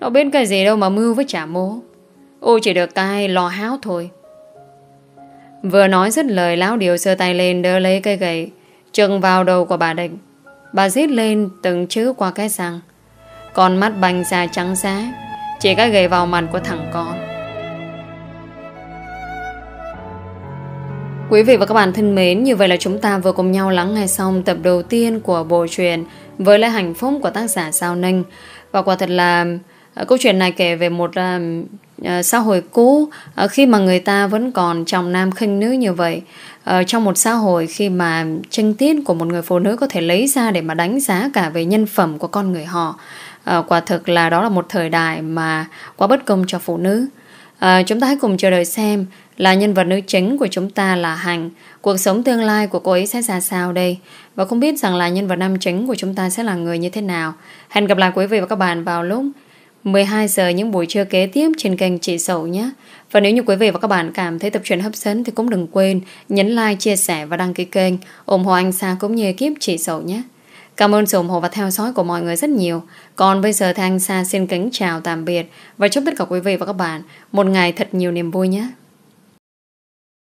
Nó biết cái gì đâu mà mưu với chả mố Ô chỉ được cái lò háo thôi Vừa nói dứt lời Lão Điều sơ tay lên đỡ lấy cây gậy Trừng vào đầu của bà Định Bà giết lên từng chữ qua cái răng Con mắt bành ra trắng giá Chỉ cái gậy vào mặt của thằng con Quý vị và các bạn thân mến, như vậy là chúng ta vừa cùng nhau lắng nghe xong tập đầu tiên của bộ truyện với lại hạnh phúc của tác giả Sao Ninh. Và quả thật là à, câu chuyện này kể về một uh, xã hội cũ uh, khi mà người ta vẫn còn trọng nam khinh nữ như vậy. Uh, trong một xã hội khi mà tranh tiết của một người phụ nữ có thể lấy ra để mà đánh giá cả về nhân phẩm của con người họ. Uh, quả thực là đó là một thời đại mà quá bất công cho phụ nữ. À, chúng ta hãy cùng chờ đợi xem là nhân vật nữ chính của chúng ta là Hành Cuộc sống tương lai của cô ấy sẽ ra sao đây Và không biết rằng là nhân vật nam chính của chúng ta sẽ là người như thế nào Hẹn gặp lại quý vị và các bạn vào lúc 12 giờ những buổi trưa kế tiếp trên kênh Chị Sầu nhé Và nếu như quý vị và các bạn cảm thấy tập truyện hấp dẫn Thì cũng đừng quên nhấn like, chia sẻ và đăng ký kênh ủng hộ anh Sa cũng như kiếp Chị Sầu nhé Cảm ơn sự ủng hộ và theo dõi của mọi người rất nhiều. Còn bây giờ thì anh Sa xin kính chào tạm biệt và chúc tất cả quý vị và các bạn một ngày thật nhiều niềm vui nhé.